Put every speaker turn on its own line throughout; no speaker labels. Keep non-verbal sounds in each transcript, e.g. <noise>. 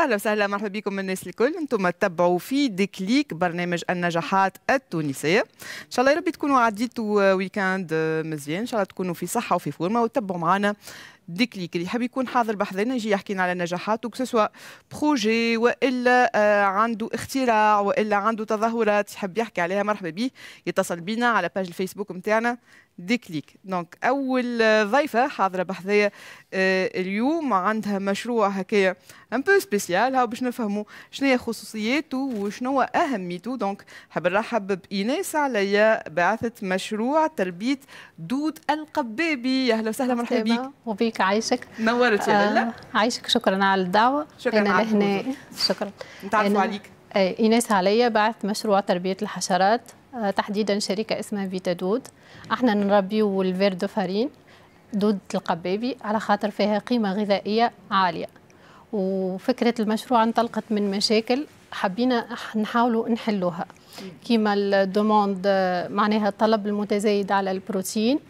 اهلا وسهلا مرحبا بكم الناس الكل انتم تتبعوا في ديكليك برنامج النجاحات التونسيه ان شاء الله يا ربي تكونوا عديتوا ويكاند مزيان ان شاء الله تكونوا في صحه وفي فورمه وتتبعوا معنا ديكليك اللي يحب يكون حاضر بحذنا يجي يحكي على نجاحاته كسوا بروجي والا عنده اختراع والا عنده تظاهرات يحب يحكي عليها مرحبا به يتصل بينا على باج الفيسبوك نتاعنا ديكليك دونك اول آه، ضيفه حاضره بحذايا آه، اليوم عندها مشروع هكايا ان بو سبيسيال هاو باش نفهموا شنو هي خصوصياته وشنو اهميته دونك حاب نرحب بايناس عليا بعثه
مشروع تربيه دود القبابي يا اهلا وسهلا مرحبا بك وبيك عايشك نورت يا لالا آه عايشك شكرا على الدعوه شكرا على هنا شكرا نتعرفوا عليك إيه، ايناس عليا بعث مشروع تربيه الحشرات آه، تحديدا شركه اسمها فيتا دود احنا نربيو الفيردو فارين دود القبابي على خاطر فيها قيمه غذائيه عاليه وفكره المشروع انطلقت من مشاكل حبينا نحاولوا نحلوها كيما الدوموند آه، معناها الطلب المتزايد على البروتين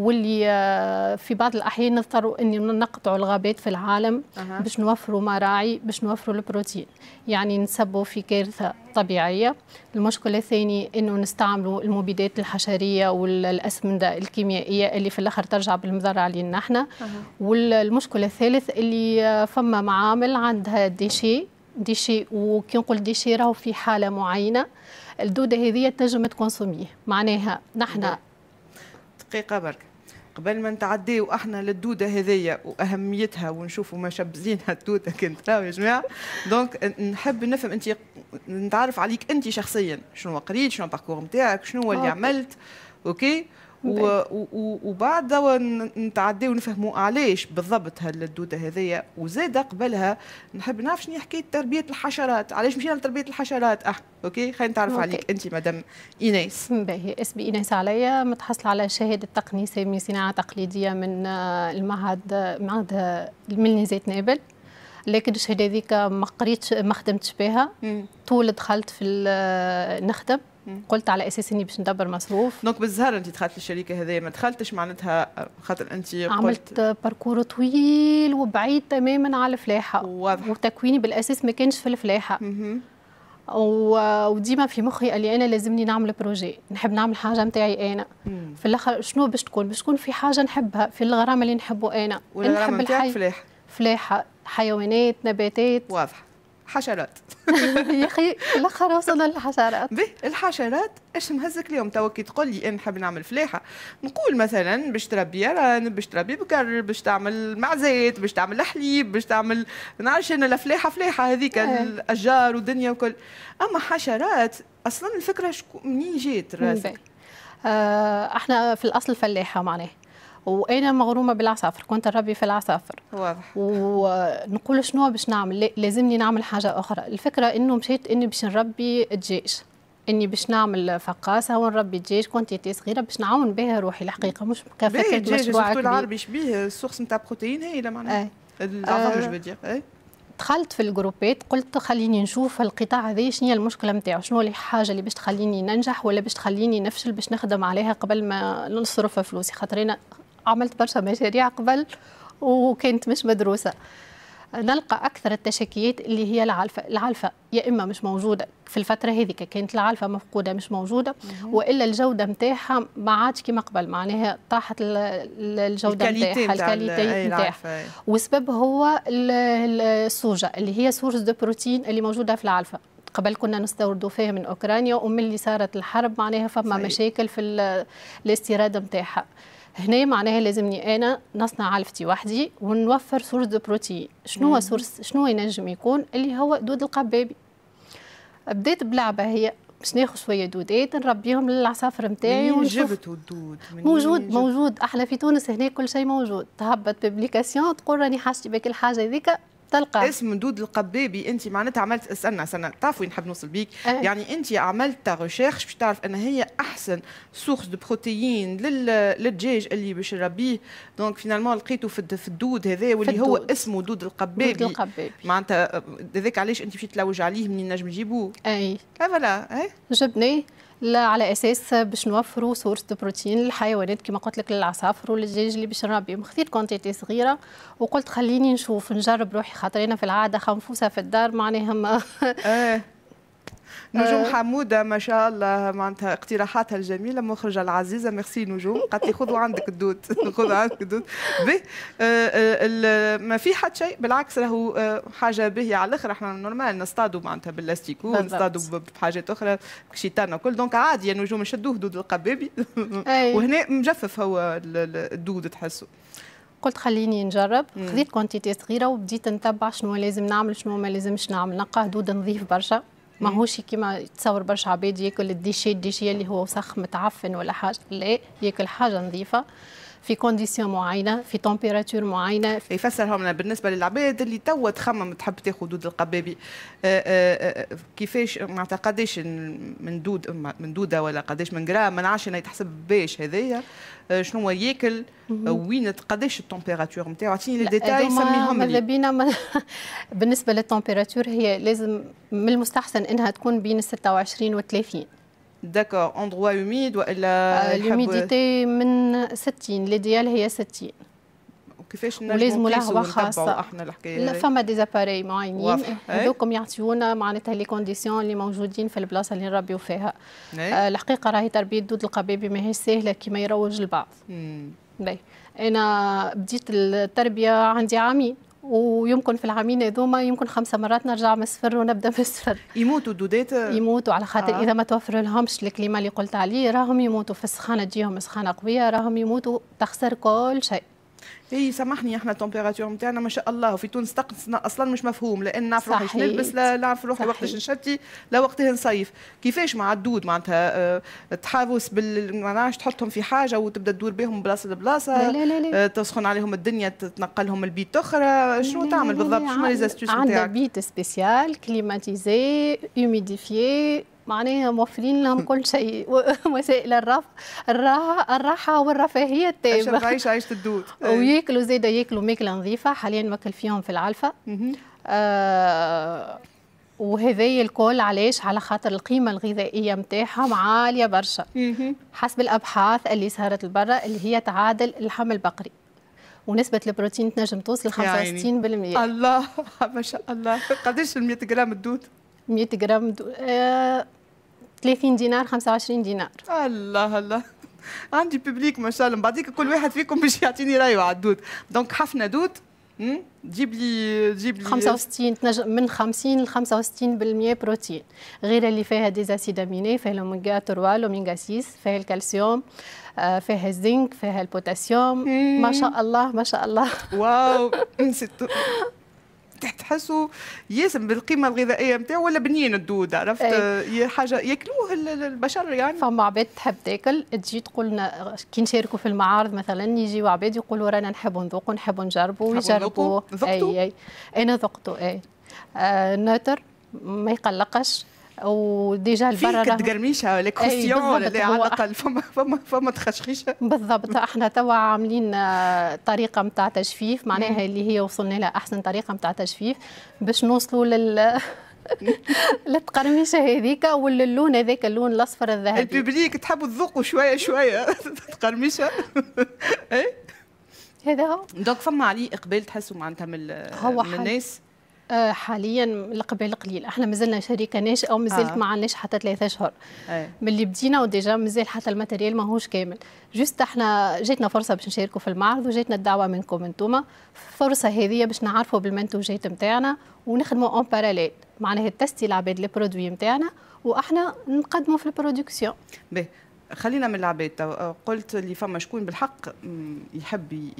واللي آه، في بعض الاحيان نضطروا اني نقطعوا الغابات في العالم أه. باش نوفروا مراعي باش نوفروا البروتين يعني نسبوا في كارثه طبيعيه المشكله الثاني انه نستعملوا المبيدات الحشريه والاسمده الكيميائيه اللي في الاخر ترجع بالمضر علينا احنا أه. والمشكله الثالث اللي آه، فما معامل عندها ديشي ديشي وكي نقول ديشي راهو في حاله معينه الدوده هذه تنجم تكونسوميه معناها نحن
دقيقه برك قبل ما نتعدي واحنا للدوده هذيا واهميتها ونشوفوا ما شبزينها الدوده كنت يا جماعه دونك نحب نفهم انت نتعرف عليك انت شخصيا شنو قريت شنو الباركور نتاعك شنو اللي عملت اوكي نعم. وبعد دوا نتعداو ونفهموا علاش بالضبط هالدوده هذيا وزاد قبلها نحب نعرف شنو حكايه تربيه الحشرات
علاش مشينا لتربيه الحشرات اه اوكي خلينا نتعرف عليك انت مدام ايناس باهي اسمي ايناس عليا متحصله على شهاده تقنيه من صناعه تقليديه من آه، المعهد معهد الملني زيت نابل لكن الشهاده هذيك ما قريتش ما خدمتش بها طول دخلت في آه، نخدم قلت على اساس اني باش ندبر
مصروف دونك بالزهر انت دخلت الشركه هذه ما دخلتش معناتها خاطر انت قلت عملت
باركور طويل وبعيد تماما على الفلاحه واضح وتكويني بالاساس ما كانش في الفلاحه و... وديما في مخي قال لي انا لازمني نعمل بروجي نحب نعمل حاجه نتاعي انا مم. في الاخر شنو باش تكون باش تكون في حاجه نحبها في الغرام اللي نحبه انا نحب الحي فلاحه فلاحه حيوانات نباتات
واضح حشرات
<laughs> يا اخي الاخر وصلنا للحشرات به الحشرات اش مهزك اليوم توا كي
تقول لي انا حاب نعمل فلاحه نقول مثلا باش تربي ران باش تربي بكر باش تعمل معزات باش تعمل حليب باش تعمل نعرفش انا الفلاحه فلاحه هذيك إيه. الاشجار
ودنيا وكل اما حشرات اصلا الفكره شكو منين جات راسك إيه. آه، احنا في الاصل فلاحه معناها وانا مغرومه بالعصافر كنت نربي في العصافر واضح ونقول شنو باش نعمل لازمني نعمل حاجه اخرى الفكره انه مشيت اني باش نربي الدجاج اني باش نعمل فقاسه ونربي دجاج كونتيتي صغيره باش نعاون بها روحي الحقيقه مش كفكره مشروع كبير العربي
شبيه السورس نتاع
بروتين هي معناها
العصافر آه.
دخلت في الجروبات قلت خليني نشوف القطاع هذا شنو هي المشكله نتاعو شنو الحاجه اللي باش تخليني ننجح ولا باش تخليني نفشل باش نخدم عليها قبل ما نصرف فلوسي خاطر انا عملت برشا مشاريع قبل وكانت مش مدروسه نلقى اكثر التشكيات اللي هي العلفه العلفه يا اما مش موجوده في الفتره هذيك كانت العلفه مفقوده مش موجوده والا الجوده نتاعها ما عادش كما قبل معناها طاحت الجوده نتاعها الكاليتي نتاعها والسبب هو السوجه اللي هي سورس دو بروتين اللي موجوده في العلفه قبل كنا نستوردوا فيها من اوكرانيا ومن اللي صارت الحرب معناها فما صحيح. مشاكل في الاستيراد نتاعها هنا معناها لازمني انا نصنع علفتي وحدي ونوفر سورس دو بروتين شنو هو سورس شنو ينجم يكون اللي هو دود القبابي بديت بلعبه هي باش ناخذ شويه دودات نربيهم للعصافر نتاعي جبتوا الدود موجود جبت. موجود احنا في تونس هنا كل شيء موجود تهبط بابليكاسيون تقول راني حاجتي بك الحاجه هذيك تلقى اسم دود
القبابي انت معناتها عملت استنى استنى تعرف وين نحب نوصل بيك أه. يعني انت عملت ريشيرش باش تعرف ان هي احسن سورس دو بروتيين للدجاج اللي باش نربيه دونك فينالمون لقيته في, الدود هذا واللي هو اسمه دود القبابي دود القبابي معناتها آه، هذاك علاش انت مشيت تلوج
عليه منين نجم تجيبوه اي أه، فوالا اي أه. جبناه على اساس باش نوفروا سورس دو بروتين للحيوانات كما قلت لك للعصافر وللدجاج اللي باش نربيهم خذيت كونتيتي صغيره وقلت خليني نشوف نجرب روحي خاطر انا في العاده خنفوسه في الدار معناها آه. <laughs> نجوم آه.
حموده ما شاء الله معناتها اقتراحاتها الجميله مخرجه العزيزه ميرسي نجوم قالت لي خذوا عندك الدود <laughs> خذوا عندك الدود به آه، آه، ما في حد شيء بالعكس راهو حاجه باهيه على الاخر احنا نورمال نصطادوا معناتها بلاستيكو نصطادوا بحاجات اخرى شيطان وكل دونك عادي يا نجوم نشدوه دود القبابي <laughs> وهنا مجفف هو الدود تحسه
قلت خليني نجرب خذيت كونتيتي صغيره وبديت نتبع شنو لازم نعمل شنو ما لازمش نعمل نلقاه دود نظيف برشا ماهوش كيما تصور برشا عباد ياكل الديشي الديشي اللي هو وسخ متعفن ولا حاجه لا ياكل حاجه نظيفه في كونديسيون معينه في تمبيراتور معينه يفسرها لنا بالنسبه للعباد
اللي توا تخمم تحب تاخذ دود القبابي آه، آه، آه، كيفاش معناتها قداش من دود من دوده ولا قداش من جرام من عشرة يتحسب باش هذايا شنو ياكل وين قداش التمبيراتور نتاعو اعطيني لي ديتاي سميهم لي
بينا <laughs> بالنسبه للتمبيراتور هي لازم من المستحسن انها تكون بين 26 و 30
داكور اندروا هوميد والا الهوميديتي
من 60 ليديال هي 60
كيفاش ولازم لهوة خاصة احنا الحكاية لا فما
دي زاباري معينين هذوكم يعطيونا معناتها لي كونديسيون اللي موجودين في البلاصة اللي نربيو فيها آه الحقيقة راهي تربية دود القبيبي ماهيش سهلة كيما يروج البعض امم انا بديت التربية عندي عامين ويمكن في العامين هذوما يمكن خمسة مرات نرجع من الصفر ونبدا من الصفر يموتوا الدودات يموتوا على خاطر آه. اذا ما توفر لهمش الكلمه اللي قلت عليه راهم يموتوا في السخانه تجيهم سخانه قويه راهم يموتوا تخسر كل شيء هي إيه، سامحني احنا
التمبيراتور نتاعنا ما شاء الله وفي تونس طقس اصلا مش مفهوم لان نعرف روحي شنو نلبس لا نعرف روحي وقتاش نشتي لا وقتها نصيف كيفاش مع الدود معناتها آه، تحافظ تحاوس بال معناش تحطهم في حاجه وتبدا تدور بهم من بلاصه لبلاصه لا لا لا. لا. آه، تسخن عليهم الدنيا تنقلهم البيت اخرى شنو تعمل بالضبط شنو لي استيوس نتاعك عندها
بيت سبيسيال كليماتيزي هيوميديفيي معناها موفرين لهم <laughs> كل شيء وسائل الرف... الراحه الراحه والرفاهيه التامه عشان عيش عيشه
الدود <laughs> وياكلوا
زاده ياكلوا ماكله نظيفه حاليا ماكل فيهم في العلفه آه وهذايا الكل علاش على خاطر القيمه الغذائيه نتاعهم عاليه برشا حسب الابحاث اللي صارت لبرا اللي هي تعادل اللحم البقري ونسبة البروتين تنجم توصل 65% الله <laughs> ما شاء الله قداش 100 جرام الدود؟ 100 جرام دو... آه 30 دينار 25 دينار الله
الله عندي ببليك ما شاء الله بعديك كل واحد فيكم باش يعطيني رايه على الدود دونك حفنه
دود تجيب لي تجيب لي 65 تنجم من 50 ل 65% بروتين غير اللي فيها ديزاسيد اميني فيها الاوميغا 3 الاوميغا 6 فيها الكالسيوم آه، فيها الزنك فيها البوتاسيوم ما شاء الله ما شاء الله
واو <laughs> تحسوا ياسم بالقيمه الغذائيه نتاعو ولا بنين الدود عرفت أي.
حاجه ياكلوه البشر يعني فما عباد تحب تاكل تجي تقول لنا كي نشاركوا في المعارض مثلا يجيو عباد يقولوا رانا نحب نذوق نحب نجربوا ويجربوا اي اي انا ذقته اي آه ناتر ما يقلقش وديجا البرا فيك كتقرميشه لي كروسيون ولا على الاقل فما فما فما تخشخيشه بالضبط احنا توا عاملين آه، طريقه نتاع تجفيف معناها اللي هي وصلنا لها احسن طريقه نتاع تجفيف باش نوصلوا لل <laughs> للتقرميشه هذيك وللون هذاك اللون الاصفر الذهبي
الببليك تحبوا تذوقوا شويه شويه <laughs> تقرميشه <laughs> اي هذا هو دونك فما عليه اقبال تحسوا معناتها من,
من الناس آه، حاليا لقبل قليل احنا مازلنا شركه ناشئه ومازلت آه. ما عندناش حتى ثلاثة اشهر من اللي بدينا وديجا مازال حتى الماتيريال ماهوش كامل جست احنا جاتنا فرصه باش نشاركوا في المعرض وجاتنا الدعوه منكم انتوما فرصه هذه باش نعرفوا بالمنتوجات نتاعنا ونخدموا اون باراليل معناها تستي العباد لي برودوي نتاعنا واحنا نقدموا في البرودكسيون
باهي خلينا من العباد قلت اللي فما شكون بالحق يحب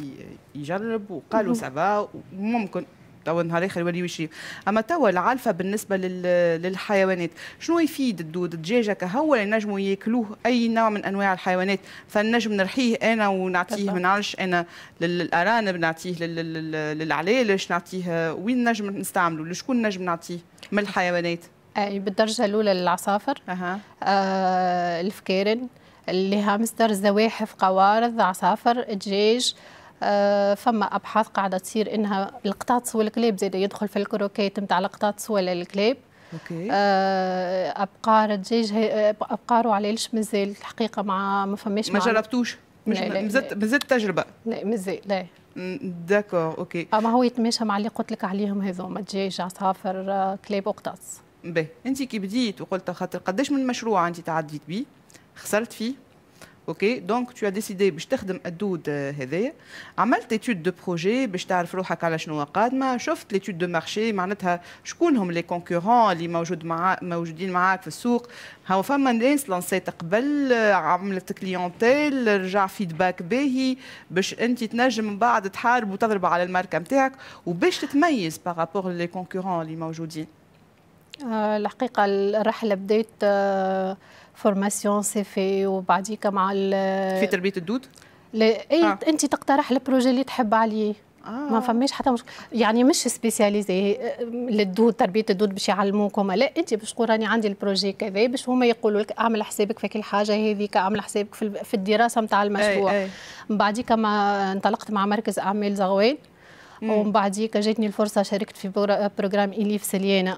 يجرب وقالوا سافا وممكن تو نهار اخر يولي يمشي اما توا العلفه بالنسبه للحيوانات شنو يفيد الدود الدجاجه كهو اللي نجموا ياكلوه اي نوع من انواع الحيوانات فنجم نرحيه انا ونعطيه ما نعرفش انا للارانب نعطيه للعلالش نعطيه وين نجم نستعمله لشكون نجم نعطيه من الحيوانات
اي بالدرجه الاولى للعصافر أه. آه الفكارن اللي هامستر زواحف قوارض عصافر دجاج آه، فما ابحاث قاعده تصير انها القطاطس والكلاب زاد يدخل في الكروكيت نتاع القطاطس ولا الكلاب اوكي آه، ابقار الدجاج ابقار علاش مازال الحقيقه مع ما فماش ما جربتوش مازال
مازال تجربه
لا مازال لا داكور اوكي اما هو يتماشى مع اللي قلت لك عليهم هذوما دجاج عصافر آه، كلاب وقطاطس
باهي انت كي بديت وقلت خاطر قداش من مشروع انت تعديت بيه خسرت فيه اوكي دونك تو décidé باش تخدم الدود هذايا عملت ايتود دو بروجي باش تعرف روحك على شنو قادمه شفت ليتود دو مارشي معناتها شكون هم لي كونكورون اللي موجود مع موجودين معاك في السوق هاو فما ناس لانسيت قبل عملت كليونتيل رجع فيدباك باهي باش انت تنجم من بعد تحارب وتضرب على الماركه نتاعك وباش تتميز بارابور لي كونكورون اللي موجودين
آه، الحقيقه الرحله بدات آه، فورماسيون سي في وبعديك مع في تربيه الدود؟ لا اي آه. انت تقترح البروجي اللي تحب عليه آه. ما فماش حتى مش يعني مش سبيسياليزي آه، للدود تربيه الدود باش يعلموكم لا انت باش تقول راني عندي البروجي كذا باش هما يقولوا لك اعمل حسابك في كل حاجه هذيك اعمل حسابك في الدراسه نتاع المشروع أي أي. بعديك ما انطلقت مع مركز اعمال زغوان ومن بعديك جاتني الفرصه شاركت في بروجرام اليف سليانه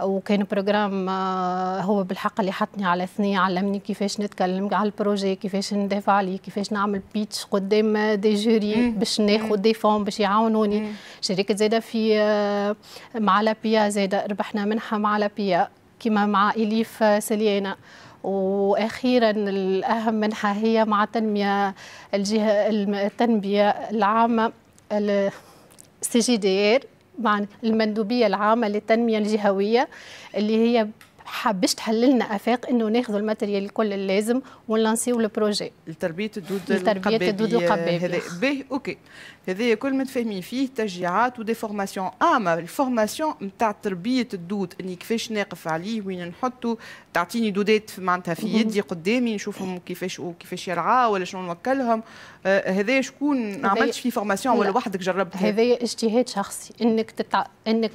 وكان بروجرام آه، هو بالحق اللي حطني على ثنية علمني كيفاش نتكلم على البروجي كيفاش ندافع عليه كيفاش نعمل بيتش قدام دي جوري باش ناخد دي فون باش يعاونوني شركة زادة في آه، مع لابيا زادة ربحنا منحة مع لابيا كما مع إليف سليانة واخيرا الاهم منحه هي مع التنميه الجهه التنميه العامه سي جي دي ار مع المندوبيه العامه للتنميه الجهويه اللي هي حابش تحل لنا افاق انه ناخذوا الماتريال الكل اللازم ونلانسيو البروجي
لتربيه الدود لتربيه الدود القبابي هذا باهي اوكي هذا كل متفاهمين فيه تشجيعات ودي فورماسيون اما الفورماسيون نتاع تربيه الدود اني كيفاش نقف عليه وين نحطه تعطيني دودات معناتها في يدي قدامي نشوفهم كيفاش وكيفاش يرعى ولا شنو نوكلهم آه، هذا شكون عملتش فيه فورماسيون ولا وحدك جربت هذا
اجتهاد شخصي انك تتع... انك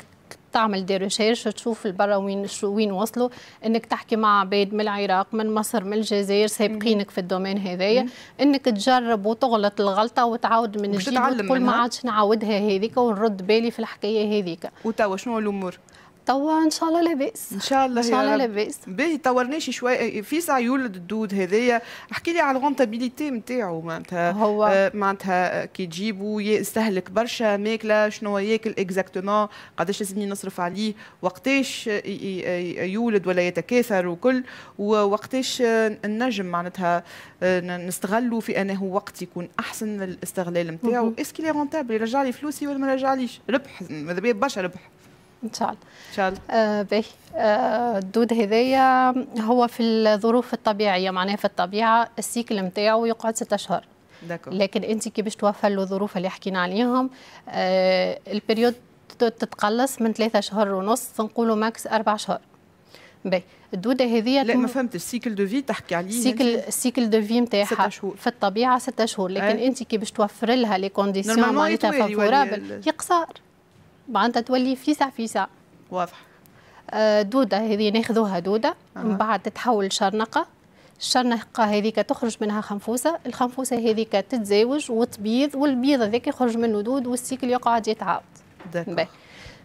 تعمل دي ريشيرش تشوف البرا وين شو وين وصلوا انك تحكي مع عباد من العراق من مصر من الجزائر سابقينك في الدومين هذايا انك تجرب وتغلط الغلطه وتعاود من جديد وتقول ما عادش نعاودها هذيك ونرد بالي في الحكايه هذيك وتوا شنو الامور توا ان شاء الله لاباس ان شاء الله ان شاء الله
لاباس باهي طورناش شوي في سعيول الدود هذايا احكي لي على الغونتابيليتي نتاعو معناتها هو آه، معناتها آه، كي تجيبو يستهلك برشا ماكله شنو ياكل اكزاكتومون قداش لازمني نصرف عليه وقتاش آه، يولد ولا يتكاثر وكل ووقتاش النجم معناتها نستغلوا في انه وقت يكون احسن الاستغلال نتاعو اسكي لي رونتابل يرجع لي فلوسي ولا ما يرجعليش ربح ماذا برشا ربح
ان شاء الله ان شاء الله آه باهي آه الدود هذايا هو في الظروف الطبيعيه معناها في الطبيعه السيكل نتاعو يقعد ستة اشهر داكو. لكن انت كي باش توفر له الظروف اللي حكينا عليهم آه البريود تتقلص من ثلاثة شهور ونص نقولوا ماكس أربع شهور باهي الدوده هذه لا ما فهمتش
السيكل دو في تحكي عليه السيكل
السيكل يعني دو في نتاعها في الطبيعه ستة شهور لكن انت كي باش توفر لها لي كونديسيون معناتها فافورابل يقصر معناتها تولي فيسع فيسع واضح آه، دوده هذه ناخذوها دوده من أه. بعد تتحول شرنقه الشرنقه هذيك تخرج منها خنفوسه الخنفوسه هذيك تتزاوج وتبيض والبيض هذاك يخرج منه دود والسيكل يقعد يتعاود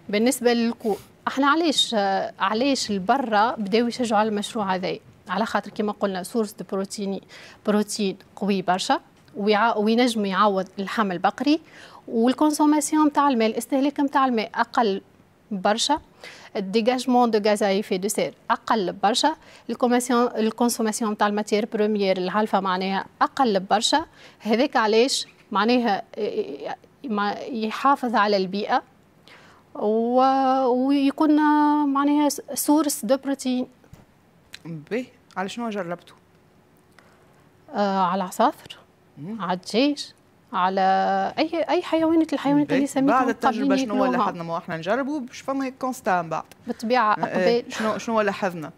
بالنسبه للكو احنا علاش علاش البرة بداو يشجعوا على المشروع هذا على خاطر كما قلنا سورس دو بروتيني بروتين قوي برشا وينجم يعوض اللحم البقري والكونسوماسيون نتاع الماء الاستهلاك نتاع الماء اقل برشا الديجاجمون دو غاز ايفي دو سير اقل برشا الكونسوماسيون نتاع الماتير بروميير الهالفه معناها اقل برشا هذاك علاش معناها يحافظ على البيئه و... ويكون معناها سورس دو بروتين باهي على شنو جربتو آه على العصافر على الدجاج على اي اي حيوانات الحيوانات اللي إيه، سميتهم بعد التجربه إيه، شنو هو لاحظنا ما
احنا نجربوا باش فما كونستان بعد
بالطبيعه قبل شنو شنو لاحظنا؟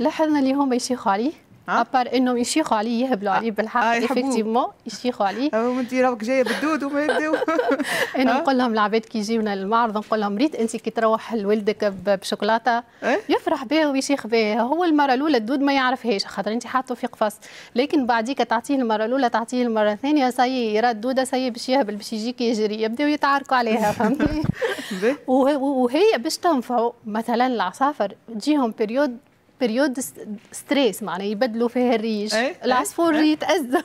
لاحظنا اللي هم يشيخوا عليه ابار انهم يشيخوا عليه يهبلوا عليه آه، بالحق افكتيفمون آه، يشيخوا عليه وانت راك جايه بالدود وما يبداو <laughs> انا نقول لهم العباد كي يجيونا للمعرض نقول لهم ريت انت كي تروح لولدك بشوكولاته إيه؟ يفرح بها ويشيخ بها هو المره الاولى الدود ما يعرفهاش خاطر انت حاطه في قفص لكن بعديك تعطيه المره الاولى تعطيه المره الثانيه سي يرى الدوده سي باش يهبل باش يجيك يجري يبداو يتعاركوا عليها <laughs> فهمتني وهي باش تنفعوا مثلا العصافر تجيهم بيريود بريود ستريس معناها يبدلوا فيها الريش أيه؟, إيه، العصفور أيه؟ يتأذى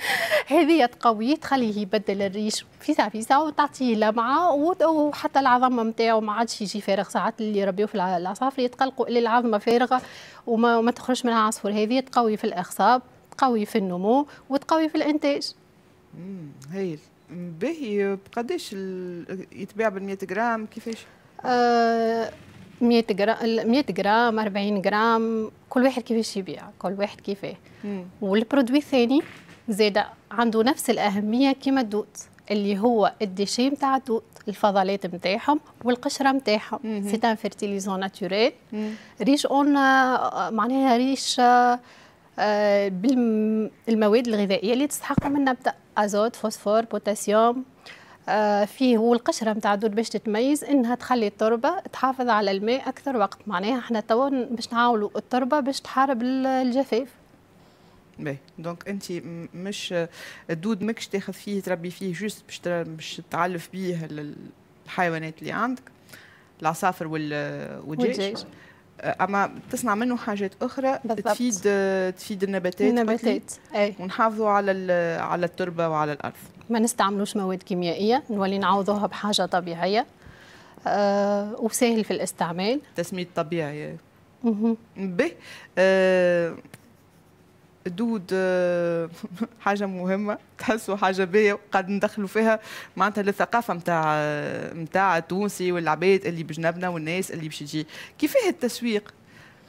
<laughs> هذه تقوي تخليه يبدل الريش فيسع فيسع وتعطيه لمعه وحتى العظمه نتاعو ما عادش يجي فارغ ساعات اللي يربيو في العصافر يتقلقوا اللي العظمه فارغه وما ما تخرجش منها عصفور هذه تقوي في الاخصاب تقوي في النمو وتقوي في الانتاج
امم هايل باهي بقداش يتباع بال 100 غرام كيفاش؟
آه 100 جرام 100 جرام 40 جرام كل واحد كيفاش يبيع كل واحد كيفاه والبرودوي الثاني زاد عنده نفس الاهميه كما الدوت اللي هو الديشي نتاع الدوت الفضلات نتاعهم والقشره نتاعهم سي ان فيرتيليزون ناتوريل ريش اون معناها ريش آه، بالمواد الغذائيه اللي تستحق من النبته ازوت فوسفور بوتاسيوم آه، فيه والقشره نتاع الدود باش تتميز انها تخلي التربه تحافظ على الماء اكثر وقت معناها احنا توا باش نعاولوا التربه باش تحارب الجفاف
باهي دونك انت مش الدود ماكش تاخذ فيه تربي فيه جوست باش باش تعلف بيه الحيوانات اللي عندك العصافر والجيش, والجيش. آه،
اما تصنع منه حاجات اخرى بالضبط. تفيد
تفيد النباتات النباتات اي ونحافظوا على على التربه وعلى الارض
ما نستعملوش مواد كيميائيه نولي نعوضوها بحاجه طبيعيه آه وسهل في الاستعمال
تسمية طبيعي به آه دود آه <laughs> حاجه مهمه تحسوا حاجه باهيه قاعد ندخلوا فيها معناتها للثقافه نتاع نتاع التونسي والعباد اللي بجنبنا والناس اللي باش تجي كيفاه التسويق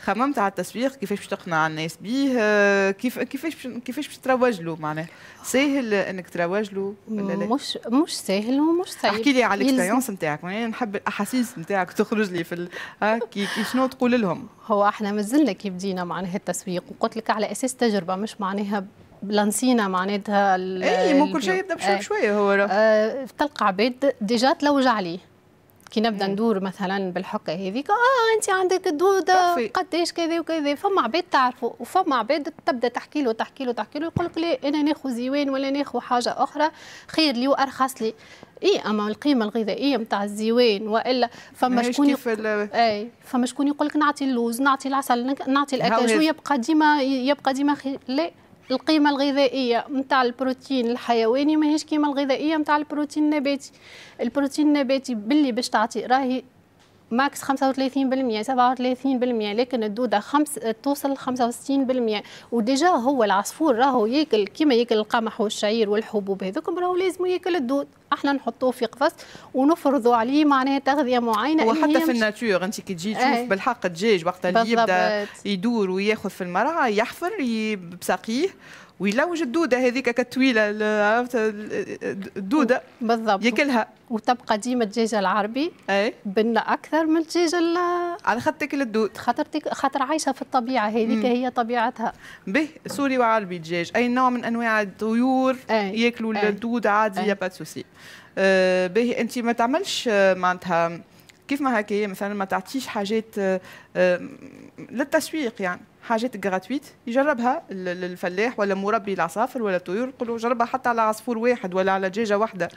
خممت على التسويق كيفاش باش تقنع الناس بيه كيف كيفاش كيفاش باش تروج له معناه ساهل انك تروج له ولا لا؟ مش مش ساهل ومش صعيب احكي لي على الاكسبيريونس نتاعك يعني نحب الاحاسيس نتاعك تخرج لي في ال... كي شنو تقول لهم؟
هو احنا مازلنا كي بدينا معناها التسويق وقلت لك على اساس تجربه مش معناها بلانسينا معناتها اي مو كل شيء يبدا بشوي بشوي آه. هو آه تلقى عباد ديجا تلوج عليه كي نبدا إيه. ندور مثلا بالحكه هذيك اه انت عندك الدوده قداش كذا وكذا فما عباد تعرفوا وفما عباد تبدا تحكي له تحكي له تحكي له يقول لك لا انا ناخذ زيوان ولا ناخذ حاجه اخرى خير لي وارخص لي اي اما القيمه الغذائيه نتاع الزيوان والا فما شكون اي فما شكون يقول لك نعطي اللوز نعطي العسل نعطي الاكاجو يبقى ديما يبقى ديما خير لا القيمه الغذائيه نتاع البروتين الحيواني ماهيش كيما الغذائيه نتاع البروتين النباتي البروتين النباتي باللي باش تعطي راهي ماكس 35% 37% لكن الدوده خمس توصل 65% وديجا هو العصفور راهو ياكل كيما ياكل القمح والشعير والحبوب هذوكم راهو لازم ياكل الدود احنا نحطوه في قفص ونفرضوا عليه معناها تغذيه معينه وحتى في الناتور
انت كي تجي تشوف إيه. بالحق الدجاج وقت اللي يبدا يدور وياخذ في المرعى يحفر بساقيه وجد
دوده هذيك الطويله عرفت الدوده بالضبط ياكلها وتبقى ديما الدجاج العربي اي بنا اكثر من الدجاج على خاطر تاكل الدود خاطر خاطر عايشه في الطبيعه هذيك هي طبيعتها به سوري وعربي دجاج اي نوع من
انواع الطيور ياكلوا الدود عادي يا با سوسي أه به انت ما تعملش آه، معناتها كيف ما هكايا مثلا ما تعطيش حاجات آه، آه، للتسويق يعني حاجات غراتويت يجربها الفلاح ولا مربي العصافر ولا الطيور يقول له جربها حتى على عصفور واحد ولا على دجاجه واحده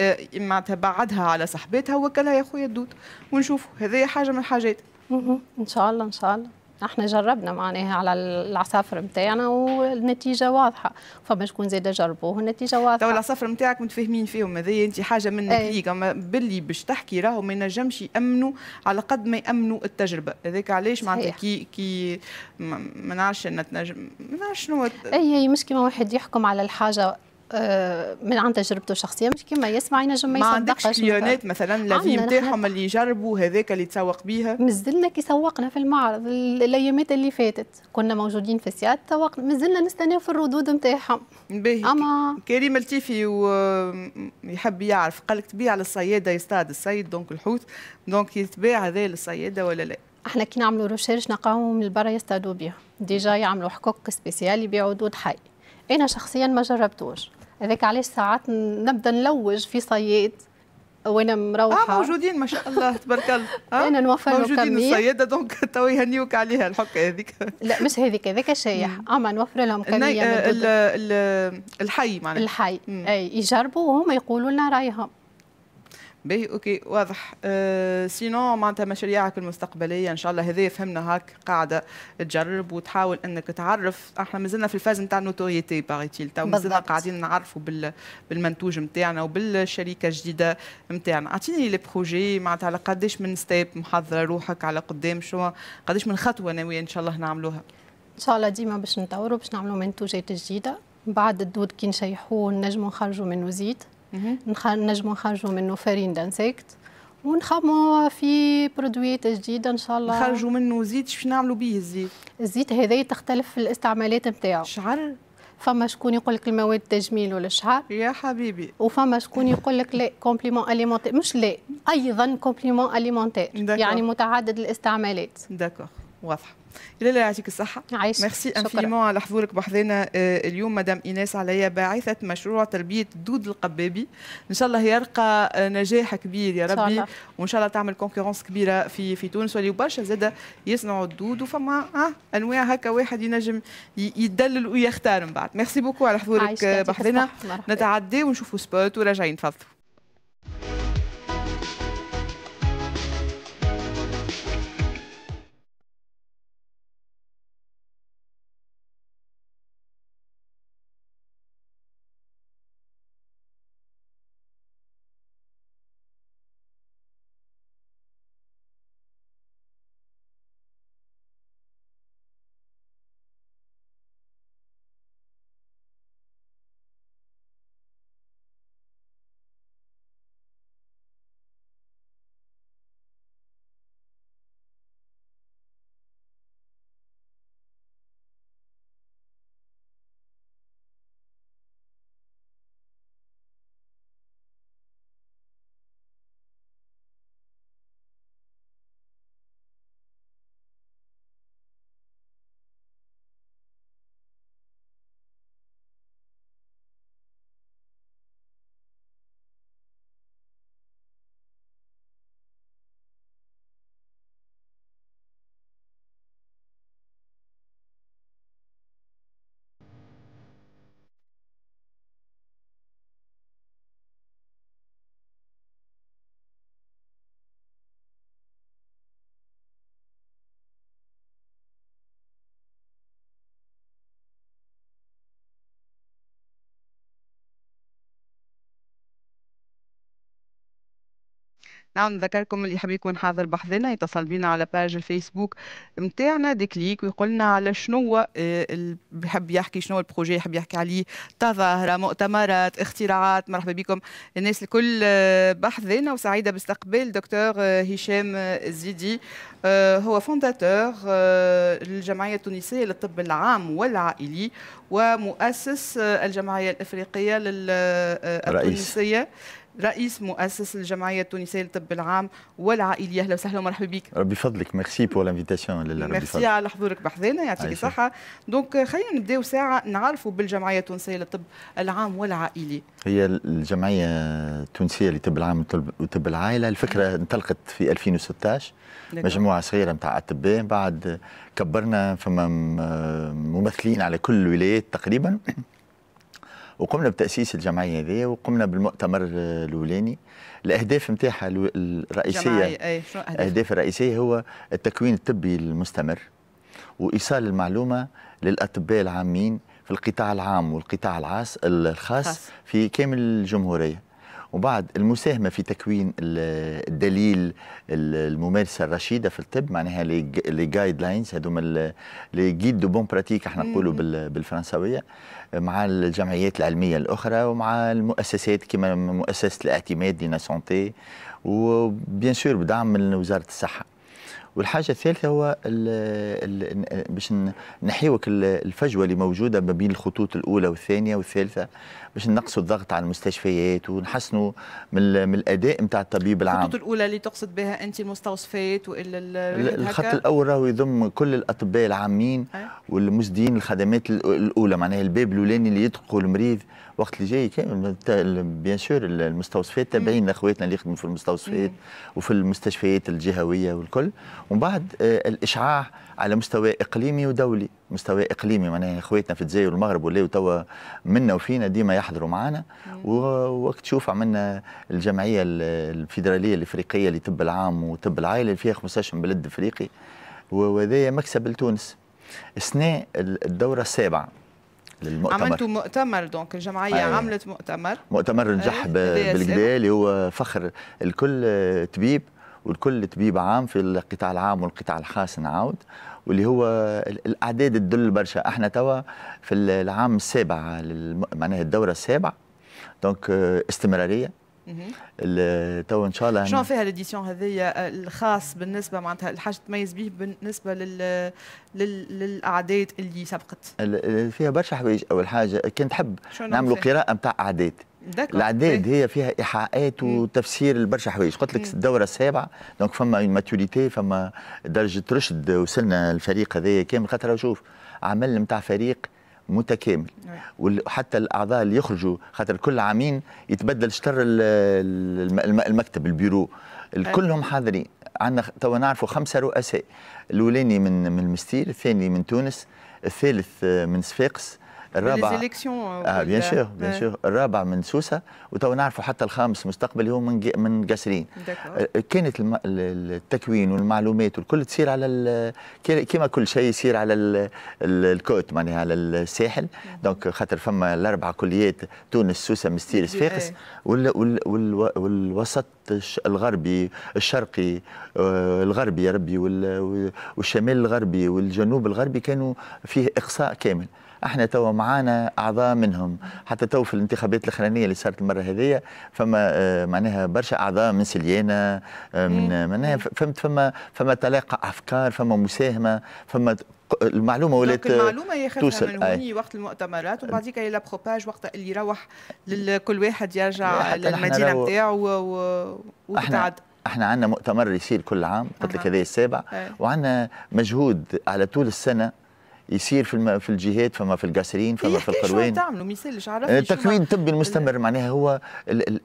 آه، معناتها بعدها
على صحباتها وكلها يا خويا الدود ونشوفوا هذه حاجه من الحاجات ان شاء الله ان شاء الله نحن جربنا معناها على العصافر نتاعنا والنتيجه واضحه فما شكون زاد جربوه والنتيجه واضحه تو العصافر
نتاعك متفاهمين فيهم هذايا انت حاجه منك أيه. ليك اما باللي باش تحكي راهو ما ينجمش يامنوا على قد ما يامنوا التجربه هذاك علاش معناتها كي كي ما نعرفش ما نعرفش
شنو اي مش كيما واحد يحكم على الحاجه آه، من عند تجربته الشخصيه مش كما يسمع ينجم ما يصدقش ما عندكش كليونات مثلا لافي نتاعهم
اللي يجربوا هذاك اللي تسوق بيها مازلنا
كي سوقنا في المعرض الايامات اللي فاتت كنا موجودين في سياد تسوقنا مازلنا نستناو في الردود نتاعهم اما
كريم التيفي ويحب يعرف قال لك تبيع للصياده
يصطاد الصيد دونك الحوت دونك يتباع هذا للصياده ولا لا احنا كي نعملوا ريشيرش نقاوم من برا يصطادوا بها ديجا يعملوا حكوك سبيسيال يبيعوا دود حي انا شخصيا ما جربتوش هذاك علاش ساعات نبدا نلوج في صياد وانا مروحه اه موجودين
ما شاء الله تبارك الله <laughs> انا آه، نوفر موجودين الصياده دونك <laughs> تو يهنيوك عليها الحكه هذيك لا مش
هذيك هذاك الشايح اما آه، نوفر لهم كميه
آه، الحي معناها
الحي مم. اي يجربوا وهم يقولوا لنا رايهم
باهي اوكي واضح أه سينو معناتها مشاريعك المستقبليه ان شاء الله هذا فهمنا هاك قاعده تجرب وتحاول انك تعرف احنا مازلنا في الفاز نتاع نوتوريتي باغيتيل تو مازلنا قاعدين نعرفوا بال... بالمنتوج نتاعنا وبالشركه الجديده نتاعنا اعطيني لي بروجي معناتها على قداش من ستيب محضره روحك على قدام شو قداش من خطوه ناويه ان شاء الله نعملوها
ان شاء الله ديما باش نطوروا باش نعملوا منتوجات جديده بعد الدود كي نشيحوه نجموا نخرجوا منه زيت نجمو نخرجوا منه فارين دانسيكت ونخمو في برودويات جديده ان شاء الله نخرجوا منه زيت شنو نعملوا به الزيت الزيت هذا تختلف في الاستعمالات نتاعو شعر فما شكون يقول لك المواد تجميل ولا الشعر يا حبيبي وفما شكون يقول لك لا كومبليمون اليمونتير مش لا ايضا كومبليمون اليمونتير يعني متعدد الاستعمالات داكوغ
واضحه يا لا يعطيك الصحه عايش. ميرسي انفيمون على حضورك بحضنا اليوم مدام ايناس عليا باعثه مشروع تربيه دود القبابي ان شاء الله يرقى آه، نجاح كبير يا ربي وان شاء الله تعمل كونكورونس كبيره في في تونس وليو برشا زاده يصنعوا الدود وفما آه انواع هكا واحد ينجم يدلل ويختار من بعد ميرسي بوكو على حضورك بحضنا نتعدي ونشوفوا سبوت وراجعين تفضلوا نعم نذكركم اللي يحب يكون حاضر بحذنا يتصل بينا على باج الفيسبوك نتاعنا ديكليك ويقولنا على شنو آه، اللي يحب يحكي شنو البروجي يحب يحكي عليه تظاهره مؤتمرات اختراعات مرحبا بكم الناس الكل آه، بحذنا وسعيده باستقبال دكتور آه، هشام الزيدي هو فونداتور الجمعيه التونسيه للطب العام والعائلي ومؤسس الجمعيه الافريقيه التونسيه رئيس مؤسس الجمعيه التونسيه للطب العام والعائليه اهلا وسهلا ومرحبا بك
ربي يفضلك ميرسي بو لانفيتاسيون ميرسي على
حضورك بحذانا يعطيك الصحه دونك خلينا نبداو ساعه نعرفوا بالجمعيه التونسيه للطب العام والعائلي
هي الجمعيه التونسيه للطب العام وطب العائله الفكره انطلقت في 2016 نعم. مجموعه صغيره نتاع اطباء بعد كبرنا فما ممثلين على كل الولايات تقريبا وقمنا بتاسيس الجمعيه هذه وقمنا بالمؤتمر الاولاني الاهداف نتاعها الرئيسيه الاهداف إيه، الرئيسيه هو التكوين الطبي المستمر وايصال المعلومه للاطباء العامين في القطاع العام والقطاع العاص الخاص في كامل الجمهوريه وبعد المساهمه في تكوين الدليل الممارسه الرشيده في الطب معناها لي جايد لاينز هذوما لي جيد دو بون براتيك احنا نقولوا بالفرنساويه مع الجمعيات العلمية الأخرى ومع المؤسسات كما مؤسسة الاعتماد دينا سونتي وبيان سور بدعم من وزارة الصحة والحاجه الثالثه هو باش نحيوك الفجوه اللي موجوده ما بين الخطوط الاولى والثانيه والثالثه باش نقصوا الضغط على المستشفيات ونحسنوا من, من الاداء نتاع الطبيب العام الخطوط
الاولى اللي تقصد بها انت المستوصفات والا الخط الاول
راهو يضم كل الاطباء العامين والمسدين الخدمات الاولى معناها الباب الاولاني اللي يدقوا المريض وقت اللي جاي كامل بيان سور المستوصفات تابعين لاخواتنا اللي يخدموا في المستوصفات وفي المستشفيات الجهويه والكل ومن بعد آه، الاشعاع على مستوى اقليمي ودولي مستوى اقليمي معناها اخواتنا في الجزائر والمغرب ولاو توا منا وفينا ديما يحضروا معنا ووقت تشوف عملنا الجمعيه الفيدراليه الافريقيه لطب العام وطب العائله اللي فيها 15 بلد افريقي وهذا مكسب لتونس السنه الدوره السابعه للمؤتمر عملتوا
مؤتمر دونك الجمعيه آه. عملت مؤتمر
مؤتمر نجح بالكدا اللي هو فخر الكل طبيب والكل طبيب عام في القطاع العام والقطاع الخاص نعاود واللي هو الاعداد تدل برشا احنا توا في العام السابع معناها الدوره السابعه دونك آه، استمراريه تو ان شاء الله شنو فيها
ليديسيون هذيا آه، الخاص بالنسبه معناتها الحاجه تميز به بالنسبه لل... لل... للاعداد اللي سبقت
فيها برشا حوايج اول حاجه كنت نحب نعملوا قراءه نتاع اعداد العداد هي فيها ايحاءات وتفسير لبرشا حوايج قلت لك الدوره السابعه دونك فما ماتوريتي فما درجه رشد وصلنا الفريق هذايا كامل خاطر شوف عمل نتاع فريق متكامل وحتى الاعضاء اللي يخرجوا خاطر كل عامين يتبدل شطر المكتب البيرو كلهم حاضرين عندنا توا نعرفوا خمسه رؤساء الاولاني من من المستير الثاني من تونس الثالث من صفاقس الرابع اه بيان سور بيان سور الرابع من سوسه وتو نعرفوا حتى الخامس مستقبل هو من من قاسرين آه، كانت الم... التكوين والمعلومات والكل تصير على ال... كل شيء يصير على ال... الكوت معناها على الساحل دونك خاطر فما الاربع كليات تونس سوسه مستير فاقس إيه. وال... وال... وال... والوسط الغربي الشرقي آه، الغربي يا ربي وال... والشمال الغربي والجنوب الغربي كانوا فيه اقصاء كامل احنا تو معانا اعضاء منهم حتى تو في الانتخابات الاخرانيه اللي صارت المره هذيا فما آه، معناها برشا اعضاء من سليانه آه، من إيه. آه، معناها إيه. فهمت فما فما تلاقى افكار فما مساهمه فما المعلومه ولات المعلومه ياخذها توصل من
وقت المؤتمرات وبعديك بعديك لا بروباج وقت اللي يروح لكل واحد يرجع إيه، للمدينه نتاعو وتتعدى
احنا عندنا مؤتمر يصير كل عام قلت لك هذا السابع وعندنا مجهود على طول السنه يصير في في الجهات فما في القاسرين فما في القروين
تعملوا مثال
عرفتي التكوين
الطبي المستمر معناها هو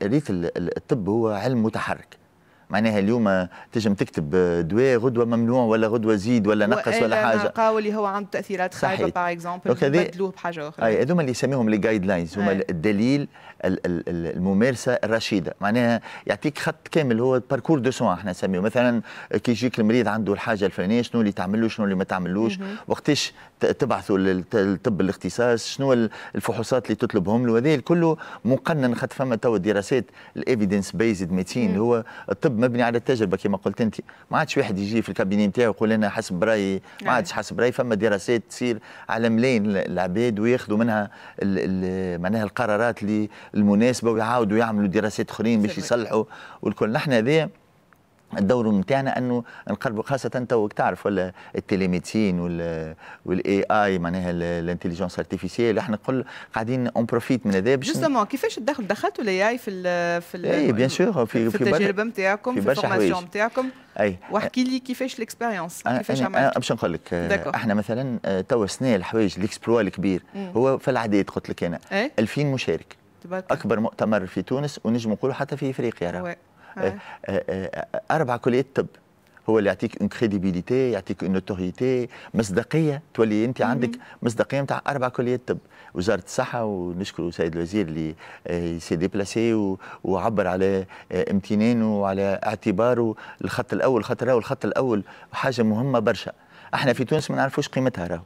ريت الطب هو علم متحرك معناها اليوم تنجم تكتب دواء غدوه ممنوع ولا غدوه زيد ولا نقص ولا حاجه نلقاو
اللي هو عنده تاثيرات خايبه باغ اكزومبل بدلوه بحاجه اخرى
اي هذوما اللي يسميهم لي جايد لاينز هما الدليل الممارسه الرشيده معناها يعطيك خط كامل هو باركور دو سوان احنا نسميه مثلا كي يجيك المريض عنده الحاجه الفلانيه شنو اللي تعمل له شنو اللي ما تعملوش وقتاش تبعثوا للطب الاختصاص شنو الفحوصات اللي تطلبهم له هذا كله مقنن خاطر فما توا دراسات الايفيدنس بيزد ميتين اللي هو الطب مبني على التجربه كما قلت انت ما عادش واحد يجي في الكابيني نتاعو يقول انا حسب رايي ما نعم. عادش حسب رايي فما دراسات تصير على ملايين العباد وياخذوا منها معناها القرارات اللي المناسبه ويعاودوا يعملوا دراسات اخرين باش يصلحوا والكل نحن هذا الدور نتاعنا انه نقربوا خاصه توك تعرف ولا التليميدسين وال والاي اي معناها الانتليجنس ارتيفيسيال احنا نقول قاعدين اون بروفيت من هذا باش جوستومون
كيفاش تدخل دخلتوا الاي اي في الـ في الـ اي بيان
سور في في التجربه
نتاعكم في, الفورماسيون نتاعكم
اي واحكي
لي كيفاش الاكسبيريونس كيفاش عملت
باش نقول لك آه، احنا مثلا آه، توا سنا الحوايج الاكسبلوا الكبير هو في العديد قلت لك انا 2000 إيه؟ مشارك اكبر مؤتمر في تونس ونجم نقولوا حتى في افريقيا آه، آه. آه، اربع كليات طب هو اللي يعطيك اون كريديبيليتي يعطيك اون نوتوريتي مصداقيه تولي انت عندك مصداقيه نتاع اربع كليات طب وزاره الصحه ونشكر السيد الوزير اللي سي ديبلاسي وعبر على امتنانه وعلى اعتباره الخط الاول الخط الاول الخط الاول حاجه مهمه برشا احنا في تونس ما نعرفوش قيمتها راهو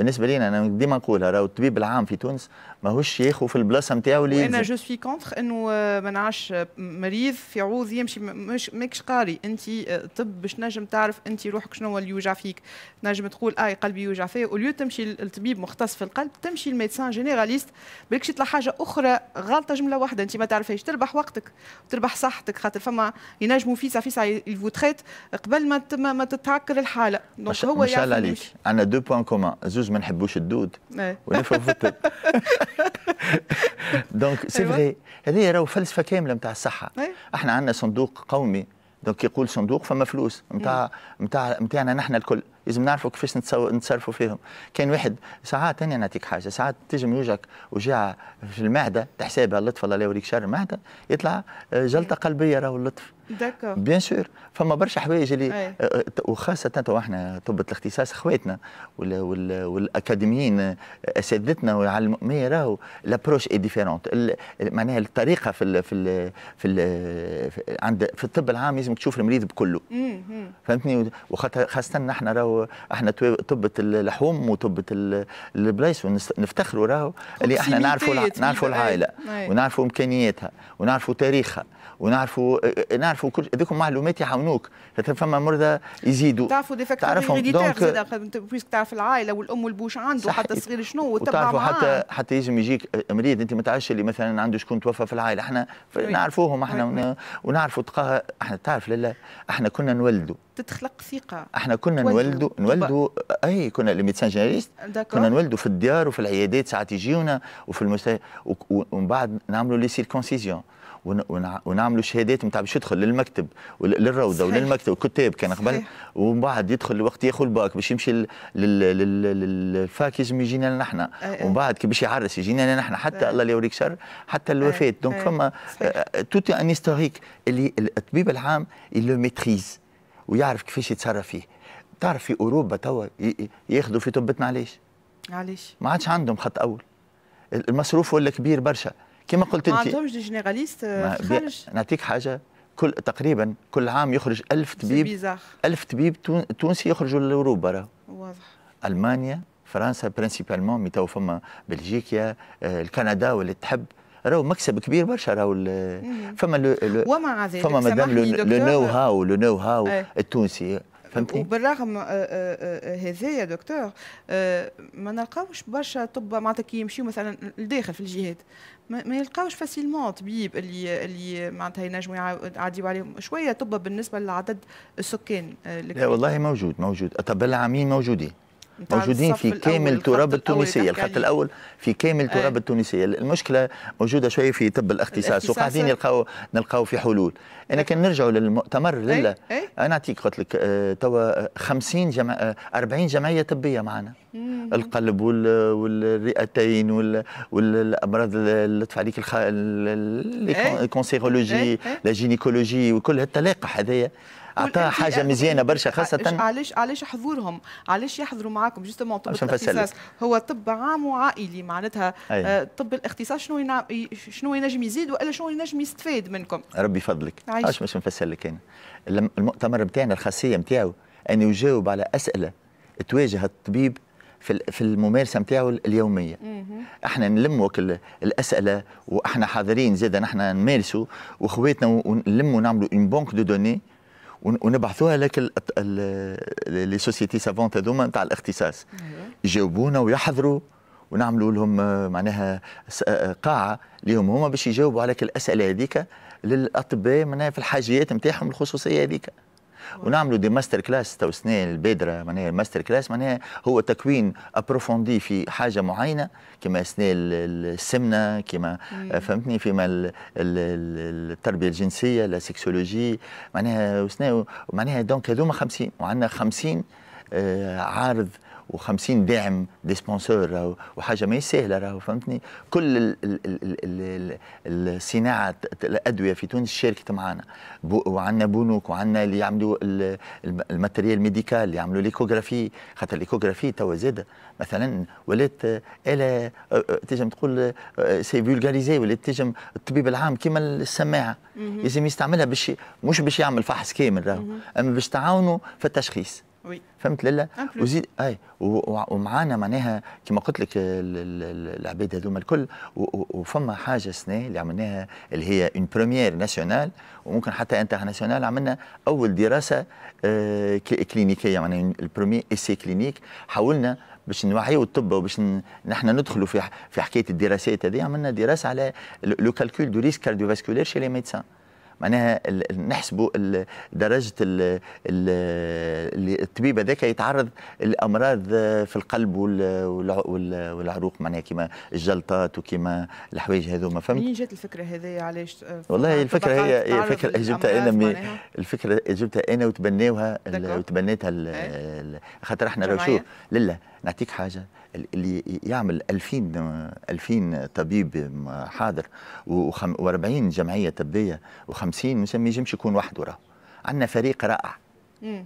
بالنسبه لي انا ديما نقولها راهو الطبيب العام في تونس ماهوش ياخذ في البلاصه نتاعو اللي انا جو
سوي كونتر انه آه، ما نعرفش آه، مريض في عوض يمشي مش ماكش قاري انت آه، طب باش نجم تعرف انت روحك شنو اللي يوجع فيك نجم تقول اي قلبي يوجع فيا وليو تمشي للطبيب مختص في القلب تمشي للميدسان جينيراليست بالك يطلع حاجه اخرى غلطه جمله واحده انت ما تعرفهاش تربح وقتك وتربح صحتك خاطر فما ينجموا فيسا فيسا يفو تريت قبل ما ما تتعكر الحاله دونك هو ان شاء الله عليك
عندنا دو بوان كومان زوج ما نحبوش الدود إيه. ونفهم في الطب دونك سي فري هذه راهو فلسفه كامله نتاع الصحه إيه. احنا عندنا صندوق قومي دونك يقول صندوق فما فلوس نتاع نتاع إيه. نتاعنا نحن الكل لازم نعرفوا كيفاش نتصرفوا فيهم كان واحد ساعات انا نعطيك حاجه ساعات تنجم يوجعك وجاعه في المعده تحسبها لطف الله لا يوريك شر المعده يطلع آه، جلطه قلبيه راهو اللطف داكور بيان سور فما برشا حوايج اللي آه، آه، وخاصه تو احنا طبه الاختصاص خواتنا وال وال والاكاديميين آه، اساتذتنا ويعلموا ما راهو لابروش اي ديفيرونت معناها الطريقه في الـ في الـ في الـ عند في الطب العام لازم تشوف المريض بكله فهمتني وخاصه احنا راهو احنا طبة اللحوم وطبة البلايص ونفتخروا راهو اللي احنا نعرفوا نعرفوا العائله ونعرفوا امكانياتها ونعرفوا تاريخها ونعرفوا نعرفوا كل هذوك معلومات يعاونوك خاطر فما مرضى يزيدوا تعرفوا دي فاكتور تعرفهم دونك
بويسك تعرف العائله والام والبوش عنده صحيح. حتى الصغير شنو وتبع حتى
حتى يجم يجيك مريض انت ما تعرفش اللي مثلا عنده شكون توفى في العائله احنا نعرفوهم احنا ونعرفوا تقاها احنا تعرف لا احنا كنا نولدوا
تتخلق ثقه احنا كنا نولدوا
نولدوا اي كنا لي ميدسان جينيريست كنا نولدوا في الديار وفي العيادات ساعات يجيونا وفي المستشفى ومن بعد نعملوا لي سيركونسيزيون ونعملوا شهادات نتاع باش يدخل للمكتب للروضه وللمكتب وكتاب كان قبل ومن بعد يدخل الوقت ياخذ الباك باش يمشي للفاك لازم يجينا نحن ومن بعد كي باش يعرس يجينا نحن حتى الله لا يوريك شر حتى الوفاه دونك فما توت ان هيستوريك اللي الطبيب العام لو ميتريز ويعرف كيفاش يتصرف فيه تعرف في اوروبا توا ياخذوا في طبتنا علاش؟ علاش؟ ما عادش عندهم خط اول المصروف ولا كبير برشا كما قلت انت ما عندهمش دي
جينيراليست آه، الخارج
نعطيك حاجه كل تقريبا كل عام يخرج ألف طبيب ألف طبيب تونسي يخرجوا لاوروبا راهو واضح المانيا فرنسا برينسيبالمون مي تو فما بلجيكا آه، الكندا واللي تحب راهو مكسب كبير برشا راهو فما لو ومع ذلك فما مادام لو نو هاو لو نو هاو إيه. التونسي فهمتني
وبالرغم آه، آه، آه، هذايا دكتور ما نلقاوش برشا طب معناتها كي يمشيو مثلا لداخل في الجهات ما يلقاوش فاسيلمون طبيب اللي اللي معناتها ينجموا يعديوا عليهم شويه طب بالنسبه لعدد السكان لا والله
موجود موجود الاطباء العامين موجودين
موجودين في كامل تراب التونسية الخط يعني. الأول
في كامل آه. تراب التونسية المشكلة موجودة شوية في طب الاختصاص وقاعدين يلقاو نلقاو في حلول أنا كان نرجعوا للمؤتمر إيه، لله إيه. أنا اعطيك قلت لك آه، توا 50 آه، جمع 40 جمعية طبية معنا القلب والرئتين والامراض اللي تدفع عليك إيه. الكونسيرولوجي لا جينيكولوجي وكل هالتلاقح هذايا اعطاها حاجه مزيانه برشا خاصه
علاش علاش حضورهم علاش يحضروا معاكم جوستومون طب الاختصاص هو طب عام وعائلي معناتها آه طب الاختصاص شنو شنو ينجم يزيد والا شنو ينجم يستفاد منكم
ربي فضلك علاش باش نفسر لك انا المؤتمر بتاعنا الخاصيه نتاعو ان يجاوب على اسئله تواجه الطبيب في في الممارسه نتاعو اليوميه احنا نلموا الاسئله واحنا حاضرين زاد احنا نمارسوا وخواتنا ونلموا نعملوا اون بونك دو دوني ونبعثوها لك لي سوسيتي سافونت هذوما نتاع الاختصاص أيوة. يجاوبونا ويحضروا ونعملوا لهم آه، معناها آه، آه، قاعه ليهم هما باش يجاوبوا على الاسئله هذيك للاطباء معناها في الحاجيات نتاعهم الخصوصيه هذيك ونعملوا دي ماستر كلاس تو سنين البادره معناها الماستر كلاس معناها هو تكوين ابروفوندي في حاجه معينه كما سنين السمنه كما آه، فهمتني فيما التربيه الجنسيه لا سيكسولوجي معناها معناها دونك هذوما 50 وعندنا 50 آه، عارض و50 داعم دي سبونسور راهو وحاجه ماهيش سهله راهو فهمتني كل الصناعه الادويه في تونس شاركت معنا وعندنا بنوك وعندنا اللي يعملوا الماتريال ميديكال اللي يعملوا ليكوغرافي خاطر ليكوغرافي توا زاده مثلا ولات الا تنجم تقول سي فولغاريزي ولات تنجم الطبيب العام كيما السماعه لازم يستعملها باش مش باش يعمل فحص كامل راهو اما باش تعاونه في التشخيص وي فهمت لالا وزيد اي ومعانا معناها كما قلت لك العباد هذوما الكل وفما حاجه سنه اللي عملناها اللي هي اون بروميير ناسيونال وممكن حتى انترناسيونال عملنا اول دراسه آه، كلينيكيه معناها البروميير اسي كلينيك حاولنا باش نوعيو الطب وباش نحن ندخلوا في في حكايه الدراسات هذه عملنا دراسه على لو كالكول دو ريسك كارديوفاسكولير شي لي ميدسان معناها نحسبوا درجه الطبيب هذاك يتعرض لامراض في القلب والعروق معناها كيما الجلطات وكيما الحوايج هذوما فهمت منين
جات الفكره هذه علاش آه، والله الفكره هي فكره جبتها انا
الفكره جبتها انا وتبناوها وتبنيتها إيه. خاطر احنا راهو شوف لله نعطيك حاجه اللي يعمل 2000 2000 طبيب حاضر و40 جمعيه طبيه و50 ما يجمش يكون وحده راه عندنا فريق رائع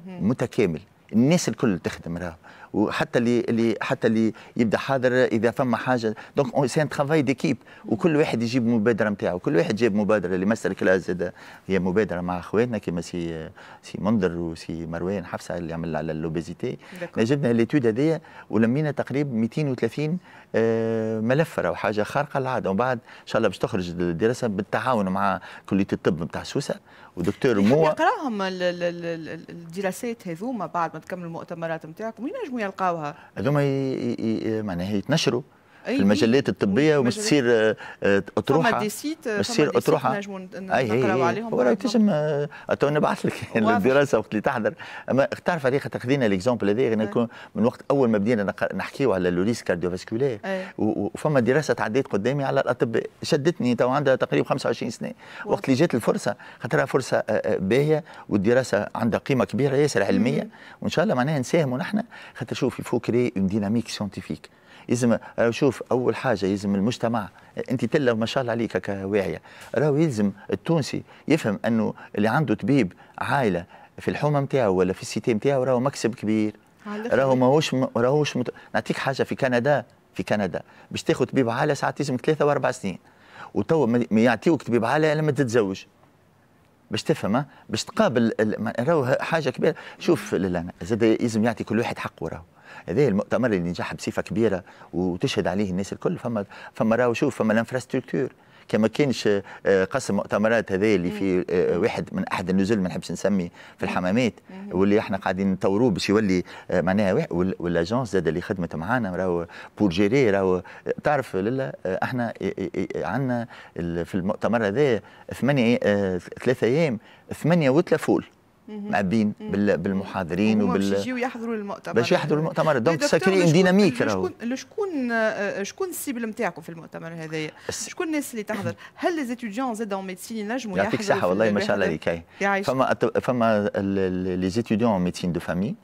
متكامل الناس الكل تخدم راه وحتى اللي اللي حتى اللي يبدا حاضر اذا فما حاجه دونك ان ترافاي ديكيب وكل واحد يجيب مبادره نتاعو كل واحد جاب مبادره اللي ماستر كلاس زاد هي مبادره مع اخواتنا كما سي سي منذر وسي مروان حفصه اللي عمل على اللوبيزيتي جبنا ليتود هذيا ولمينا تقريبا 230 آه، ملف راهو حاجه خارقه العاده ومن بعد ان شاء الله باش تخرج الدراسه بالتعاون مع كليه الطب نتاع سوسه ودكتور مو
يقراهم الدراسات هذوما بعد ما تكمل المؤتمرات نتاعكم وين نجموا يلقاوها؟
هذوما معناها يتنشروا في المجلات الطبيه ومش تصير آه، اطروحه مش تصير اطروحه اي هي وراه تجم تو نبعث لك <laughs> الدراسه وقت اللي تحضر اما تعرف عليه خاطر خذينا ليكزومبل هذايا من وقت اول ما بدينا نحكيو على لو كارديو فاسكولي وفما دراسه تعديت قدامي على الاطباء شدتني تو عندها تقريبا 25 سنه وقت اللي جات الفرصه خاطرها فرصه آه، آه، باهيه والدراسه عندها قيمه كبيره ياسر علميه وان شاء الله معناها نساهموا نحن خاطر شوف يفوكري اون ديناميك سيونتيفيك لازم آه، شوف اول حاجه يلزم المجتمع انت تلا ما شاء الله عليك كواعيه راهو يلزم التونسي يفهم انه اللي عنده طبيب عائله في الحومه نتاعو ولا في السيتي نتاعو راهو مكسب كبير راهو ماهوش راهوش مت... نعطيك حاجه في كندا في كندا باش تاخذ طبيب عائله ساعات يلزمك ثلاثه واربع سنين وتوا ما يعطيوك طبيب عائله لما تتزوج باش تفهم باش تقابل راهو حاجه كبيره شوف لنا زاد يعطي كل واحد حقه راهو هذا المؤتمر اللي نجح بصفه كبيره وتشهد عليه الناس الكل فما فما راهو شوف فما الانفراستركتور كما كانش آه، قسم مؤتمرات هذا اللي في آه، آه، واحد من احد النزل ما نحبش نسمي في الحمامات واللي احنا قاعدين نطوروه باش يولي معناها والاجونس زاد اللي خدمت معانا راهو بور جيري راهو تعرف لا احنا عندنا في المؤتمر هذا ثمانيه ثلاثة ايام ثمانيه وتلة فول
معبين
بالمحاضرين وبال باش يجيو
يحضروا المؤتمر باش يحضروا المؤتمر دونك ساكرين ديناميك راهو شكون شكون السيبل نتاعكم في المؤتمر هذايا شكون الناس اللي تحضر هل لي زيتوديون زاد اون ميديسين ينجموا يحضروا يعطيك الصحه والله ما شاء الله عليك فما
فما لي زيتوديون اون ميديسين دو فامي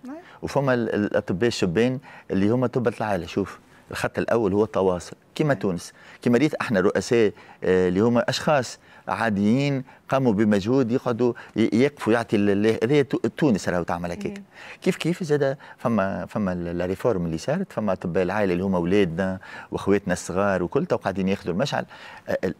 وفما الاطباء الشبان اللي هما طب العائله شوف الخط الاول هو التواصل كما نعم. تونس كما ريت احنا رؤساء آه، اللي هما اشخاص عاديين قاموا بمجهود يقعدوا يقفوا يعطي هذه تونس راهو تعمل هكاك إيه. كيف كيف زاد فما فما لا ريفورم اللي صارت فما اطباء العائله اللي هما اولادنا واخواتنا الصغار وكل تو قاعدين ياخذوا المشعل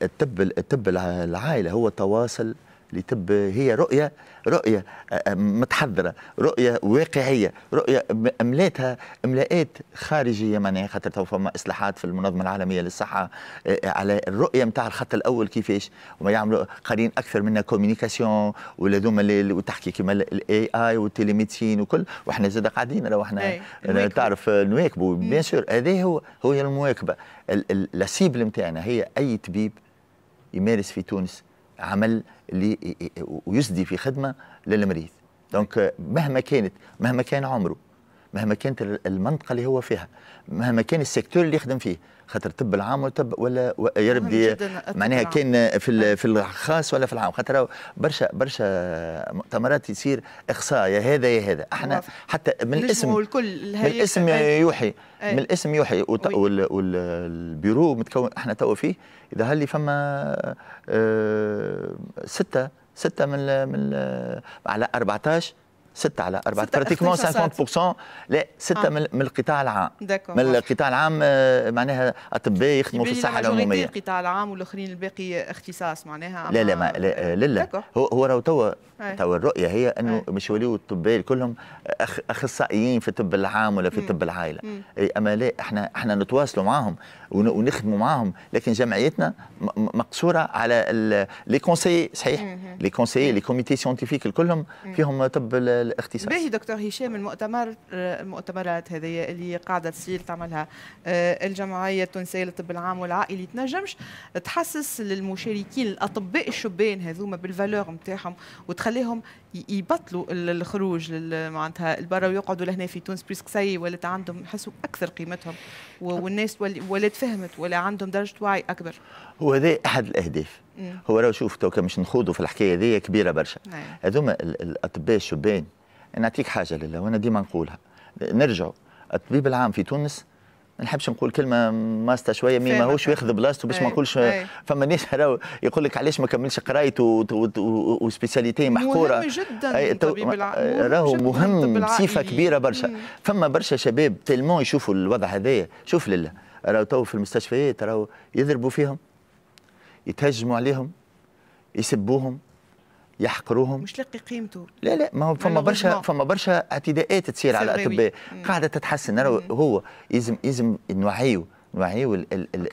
الطب الطب العائله هو تواصل اللي تب هي رؤية رؤية آه، آه، متحضرة رؤية واقعية رؤية أملاتها أملاءات خارجية معناها خاطر تو فما إصلاحات في المنظمة العالمية للصحة آه، على الرؤية نتاع الخط الأول كيفاش وما يعملوا قارين أكثر منا كوميونيكاسيون ولا ذوما وتحكي كيما الاي اي والتليميتين وكل وإحنا زاد قاعدين راهو إحنا تعرف نواكبوا بيان سور هذا هو هو المواكبة السيبل نتاعنا هي أي طبيب يمارس في تونس عمل ويسدي في خدمه للمريض دونك مهما كانت مهما كان عمره مهما كانت المنطقه اللي هو فيها مهما كان السيكتور اللي يخدم فيه خاطر طب العام ولا طب ولا يا ربي معناها كان في أيوة. في الخاص ولا في العام خاطر برشا برشا مؤتمرات يصير اقصاء يا هذا يا هذا احنا حتى من الاسم من
أيوة. الاسم يوحي
من الاسم يوحي والبيرو متكون احنا توا فيه اذا لي فما آه، ستة ستة من من على 14 6 على 4 براتيكمون 50% لا 6 آه. من القطاع العام داكو. من آه. القطاع العام آه، معناها اطباء يخدموا في الصحه العموميه
القطاع العام والاخرين الباقي اختصاص معناها لا لا ما
لا, آه، لا, لا. هو هو راهو توا توا الرؤيه هي انه مش يوليو الطباء كلهم اخصائيين في الطب العام ولا في الطب العائله إيه، اما لا احنا احنا نتواصلوا معاهم ونخدموا معاهم لكن جمعيتنا مقصوره على لي كونسيي صحيح لي كونسيي لي كوميتي سيانتيفيك كلهم فيهم طب الاختصاص باهي
دكتور هشام المؤتمر المؤتمرات هذه اللي قاعده تصير تعملها آه، الجمعيه التونسيه للطب العام والعائلي تنجمش تحسس للمشاركين الاطباء الشبان هذوما بالفالور نتاعهم وتخليهم يبطلوا الخروج معناتها لبرا ويقعدوا لهنا في تونس بريسك سي ولات عندهم يحسوا اكثر قيمتهم والناس ولات فهمت ولا عندهم درجه وعي اكبر.
هو هذا احد الاهداف مم. هو راه شوف تو مش نخوضوا في الحكايه هذه كبيره برشا نعم. هذوما الاطباء الشبان نعطيك حاجه لله وانا ديما نقولها نرجعوا الطبيب العام في تونس ما نحبش نقول كلمه ماستا شويه مي ماهوش واخذ بلاصته باش ما نقولش فما ناس يقول لك علاش ما كملش قرايته وسبيسياليتي محقوره مهم جدا طبيب العقول آه، راهو مهم بصفه كبيره برشا مم. فما برشا شباب تلمون يشوفوا الوضع هذايا شوف لله راهو تو في المستشفيات راهو يضربوا فيهم يتهجموا عليهم يسبوهم يحقروهم مش لقي قيمته
لا لا ما هو فما برشا
فما برشا اعتداءات تصير على الاطباء قاعده تتحسن هو يلزم يلزم نوعيو نوعيو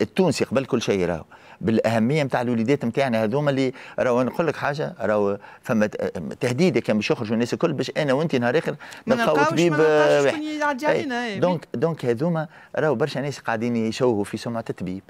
التونسي قبل كل شيء راهو بالاهميه نتاع الوليدات نتاعنا هذوما اللي راهو نقول لك حاجه راهو فما تهديد كان باش يخرجوا الناس الكل باش انا وانت نهار اخر نلقاو طبيب دونك دونك هذوما راهو برشا ناس قاعدين يشوهوا في سمعه الطبيب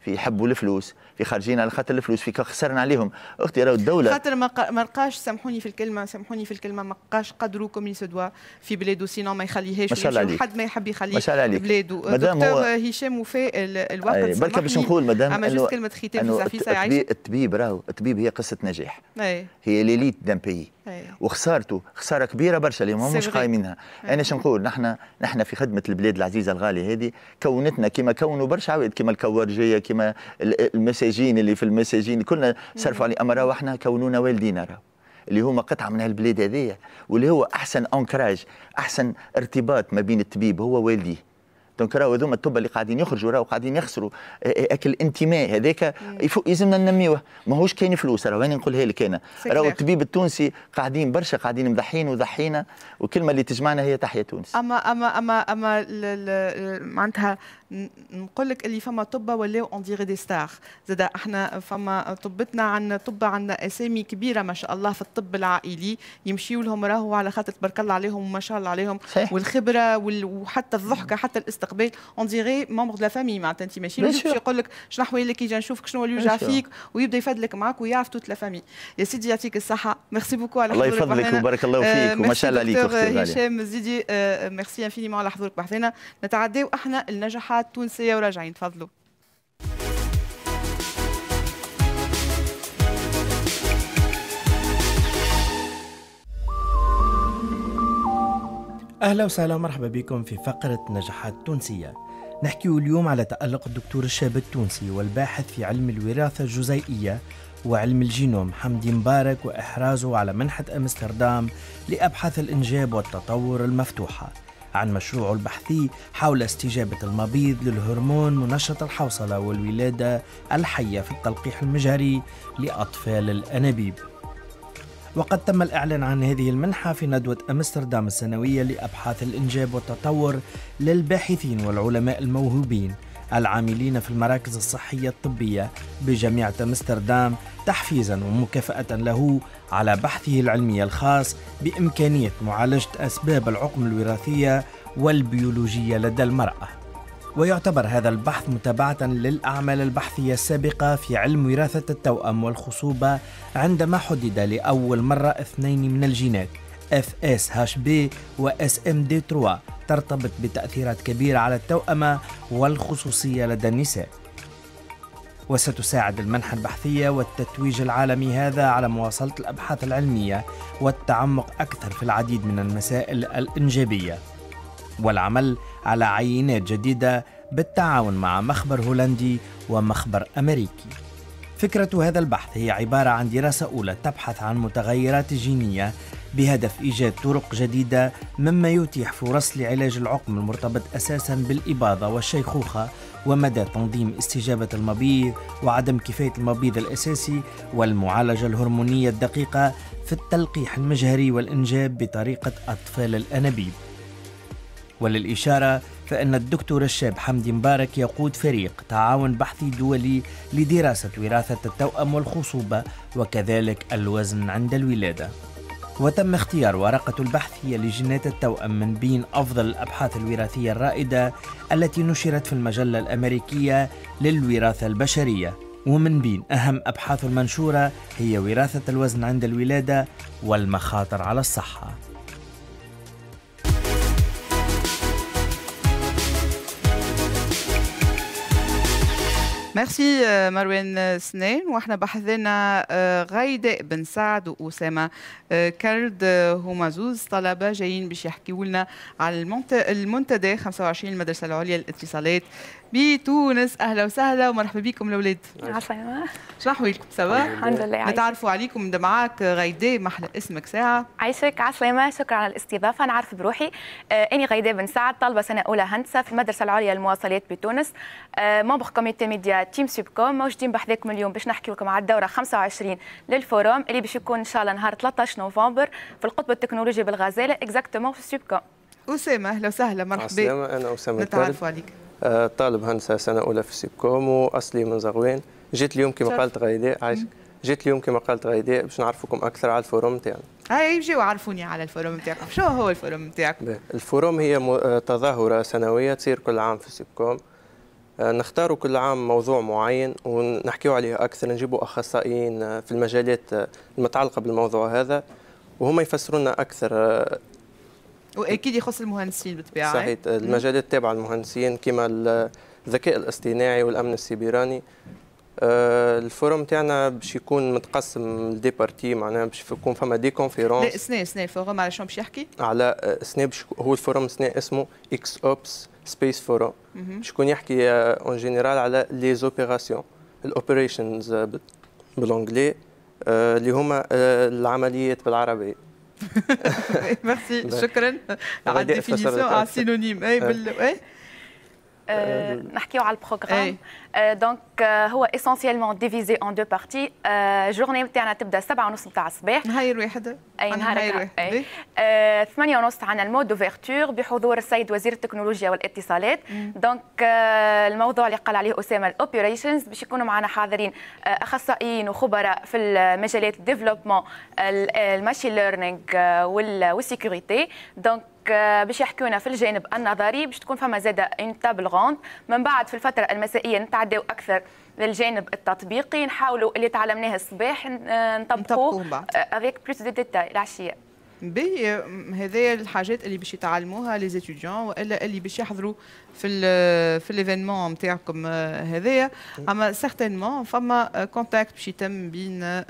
في يحبوا الفلوس في خارجين على خاطر الفلوس في خسرنا عليهم اختي راهو الدوله
خاطر ما لقاش سامحوني في الكلمه سامحوني في الكلمه ما لقاش قدره كوم يسدوا في بلاده سينو ما يخليهاش حد ما يحب يخليه بلادو دكتور هشام وفاء الوقت بركه باش نقول مدام كلمه ختام في زعفيسه يعيش
الطبيب راهو الطبيب هي قصه نجاح أي. هي ليليت دان بيي وخسارته خساره كبيره برشا اللي ماهمش قايمينها انا شنو نقول نحن نحن في خدمه البلاد العزيزه الغاليه هذه كونتنا كما كونوا برشا عوائد كما الكورجية كما المساجين اللي في المساجين كلنا صرفوا عليه اما راهو احنا كونونا والدينا راهو اللي هما قطعه من هالبلاد هذه واللي هو احسن انكراج احسن ارتباط ما بين الطبيب هو والديه دونك راهو هذوما التوبه اللي قاعدين يخرجوا راهو قاعدين يخسروا اكل انتماء هذاك يلزمنا ننميوه ماهوش كاين فلوس راهو انا نقولها لك انا راهو الطبيب التونسي قاعدين برشا قاعدين مضحين وضحينا والكلمه اللي تجمعنا هي تحيا تونس
اما اما اما اما معناتها نقول لك اللي فما طبة ولاو اون ديغي دي ستار زاد احنا فما طبتنا عن طبة عندنا اسامي كبيره ما شاء الله في الطب العائلي يمشيوا لهم راهو على خاطر تبارك الله عليهم وما شاء الله عليهم صحيح. والخبره وال... وحتى الضحكه حتى الاستقبال اون ديغي دو لا فامي معناتها انت ماشي باش يقول لك شنو احوالك كي نشوفك شنو اللي يوجع فيك ويبدا يفدلك معاك ويعرف توت لا فامي يا سيدي يعطيك الصحه ميرسي بوكو على الله يفضلك وبارك الله فيك آه، وما شاء الله عليك هشام زيدي ميرسي آه، انفينيمون آه، على حضورك بحثنا نتعداو احنا النجاحات مقطوعات التونسية وراجعين تفضلوا
أهلا وسهلا ومرحبا بكم في فقرة نجاحات تونسية نحكي اليوم على تألق الدكتور الشاب التونسي والباحث في علم الوراثة الجزيئية وعلم الجينوم حمدي مبارك وإحرازه على منحة أمستردام لأبحاث الإنجاب والتطور المفتوحة عن مشروعه البحثي حول استجابة المبيض للهرمون منشط الحوصلة والولادة الحية في التلقيح المجهري لأطفال الأنابيب وقد تم الإعلان عن هذه المنحة في ندوة أمستردام السنوية لأبحاث الإنجاب والتطور للباحثين والعلماء الموهوبين العاملين في المراكز الصحية الطبية بجامعة أمستردام تحفيزا ومكافأة له على بحثه العلمي الخاص بإمكانية معالجة أسباب العقم الوراثية والبيولوجية لدى المرأة. ويعتبر هذا البحث متابعة للأعمال البحثية السابقة في علم وراثة التوأم والخصوبة عندما حدد لأول مرة اثنين من الجينات اف اس هاش بي و دي 3 ترتبط بتأثيرات كبيرة على التوأمة والخصوصية لدى النساء وستساعد المنحة البحثية والتتويج العالمي هذا على مواصلة الأبحاث العلمية والتعمق أكثر في العديد من المسائل الإنجابية والعمل على عينات جديدة بالتعاون مع مخبر هولندي ومخبر أمريكي فكرة هذا البحث هي عبارة عن دراسة أولى تبحث عن متغيرات جينية بهدف إيجاد طرق جديدة مما يتيح فرص لعلاج العقم المرتبط أساسا بالإباضة والشيخوخة ومدى تنظيم استجابة المبيض وعدم كفاية المبيض الأساسي والمعالجة الهرمونية الدقيقة في التلقيح المجهري والإنجاب بطريقة أطفال الأنابيب وللإشارة فإن الدكتور الشاب حمدي مبارك يقود فريق تعاون بحثي دولي لدراسة وراثة التوأم والخصوبة وكذلك الوزن عند الولادة وتم اختيار ورقة البحث هي لجينات التوأم من بين أفضل الأبحاث الوراثية الرائدة التي نشرت في المجلة الأمريكية للوراثة البشرية ومن بين أهم أبحاث المنشورة هي وراثة الوزن عند الولادة والمخاطر على الصحة
ميرسي مروان سنين واحنا بحثنا غايدة بن سعد واسامه كرد هما زوز طلبه جايين باش يحكيوا لنا على المنتدى 25 المدرسه العليا للاتصالات بتونس اهلا وسهلا ومرحبا بكم الاولاد عسلامة شنو احوالكم سوا الحمد لله نتعرفوا عليكم معاك غيداء احلى اسمك ساعه
عايشك عسلامة شكرا على الاستضافه نعرف بروحي آه اني غيداء بن سعد طالبه سنه اولى هندسه في المدرسه العليا للمواصلات بتونس آه ممبر كوميتي ميديا تيم سيبكوم موجودين بحذاكم اليوم باش نحكي لكم على الدوره 25 للفوروم اللي باش يكون ان شاء الله نهار 13 نوفمبر في القطب التكنولوجي بالغزاله اكزاكتومون في سيبكوم اسامه اهلا وسهلا مرحبا
انا اسامه نتعرفوا عليك آه، طالب هندسه سنه اولى في سيبكوم واصلي من زغوين جيت اليوم كما قالت غايداء عايشك جيت اليوم كما قالت غايداء باش نعرفكم اكثر على الفوروم تاعنا
اي آه، يجيو عرفوني على الفوروم نتاعكم شو هو الفوروم نتاعكم
الفوروم هي آه، تظاهره سنويه تصير كل عام في سيبكوم نختاروا كل عام موضوع معين ونحكيوا عليه اكثر نجيبوا اخصائيين في المجالات المتعلقه بالموضوع هذا وهما يفسروا لنا اكثر
واكيد يخص المهندسين بالطبيعه صحيح المجالات
تابعه للمهندسين كما الذكاء الاصطناعي والامن السيبراني آه، الفورم تاعنا باش يكون متقسم لدي بارتي معناها باش يكون فما دي كونفيرونس لا
سنة سنة الفورم على شنو باش يحكي؟
على سنة آه، هو الفورم سنة اسمه اكس اوبس سبيس فورم باش يكون يحكي اون آه، جينيرال على لي زوبيراسيون الاوبريشنز بالانجلي اللي هما العمليات بالعربي ميرسي شكرا على الديفينيسيون على السينونيم اي بال
اي
نحكيو على البروغرام دونك euh, euh, هو اسونسيالمون ديفيزي اون دو بارتي الجورني تاعنا تبدا 7:30 نتاع الصباح نهار واحد اي نهار وحده 8:30 عندنا المود دوفيرتور بحضور السيد وزير التكنولوجيا والاتصالات دونك آه، الموضوع اللي قال عليه اسامه الاوبريشنز باش يكونوا معنا حاضرين آه، اخصائيين وخبراء في المجالات الديفلوبمون الماشين آه، ليرنينغ والسيكوريتي دونك باش يحكيونا في الجانب النظري باش تكون فما زاده اون تابل غوند من بعد في الفتره المسائيه نتاع نتعداو اكثر للجانب التطبيقي نحاولوا اللي تعلمناه الصباح نطبقوه افيك بلوس دي ديتاي العشيه
بي هذايا الحاجات اللي باش يتعلموها لي ستوديون والا اللي باش يحضروا في الـ في الايفينمون نتاعكم آه، هذايا اما سيغتينمون فما كونتاكت آه، باش يتم بين آه،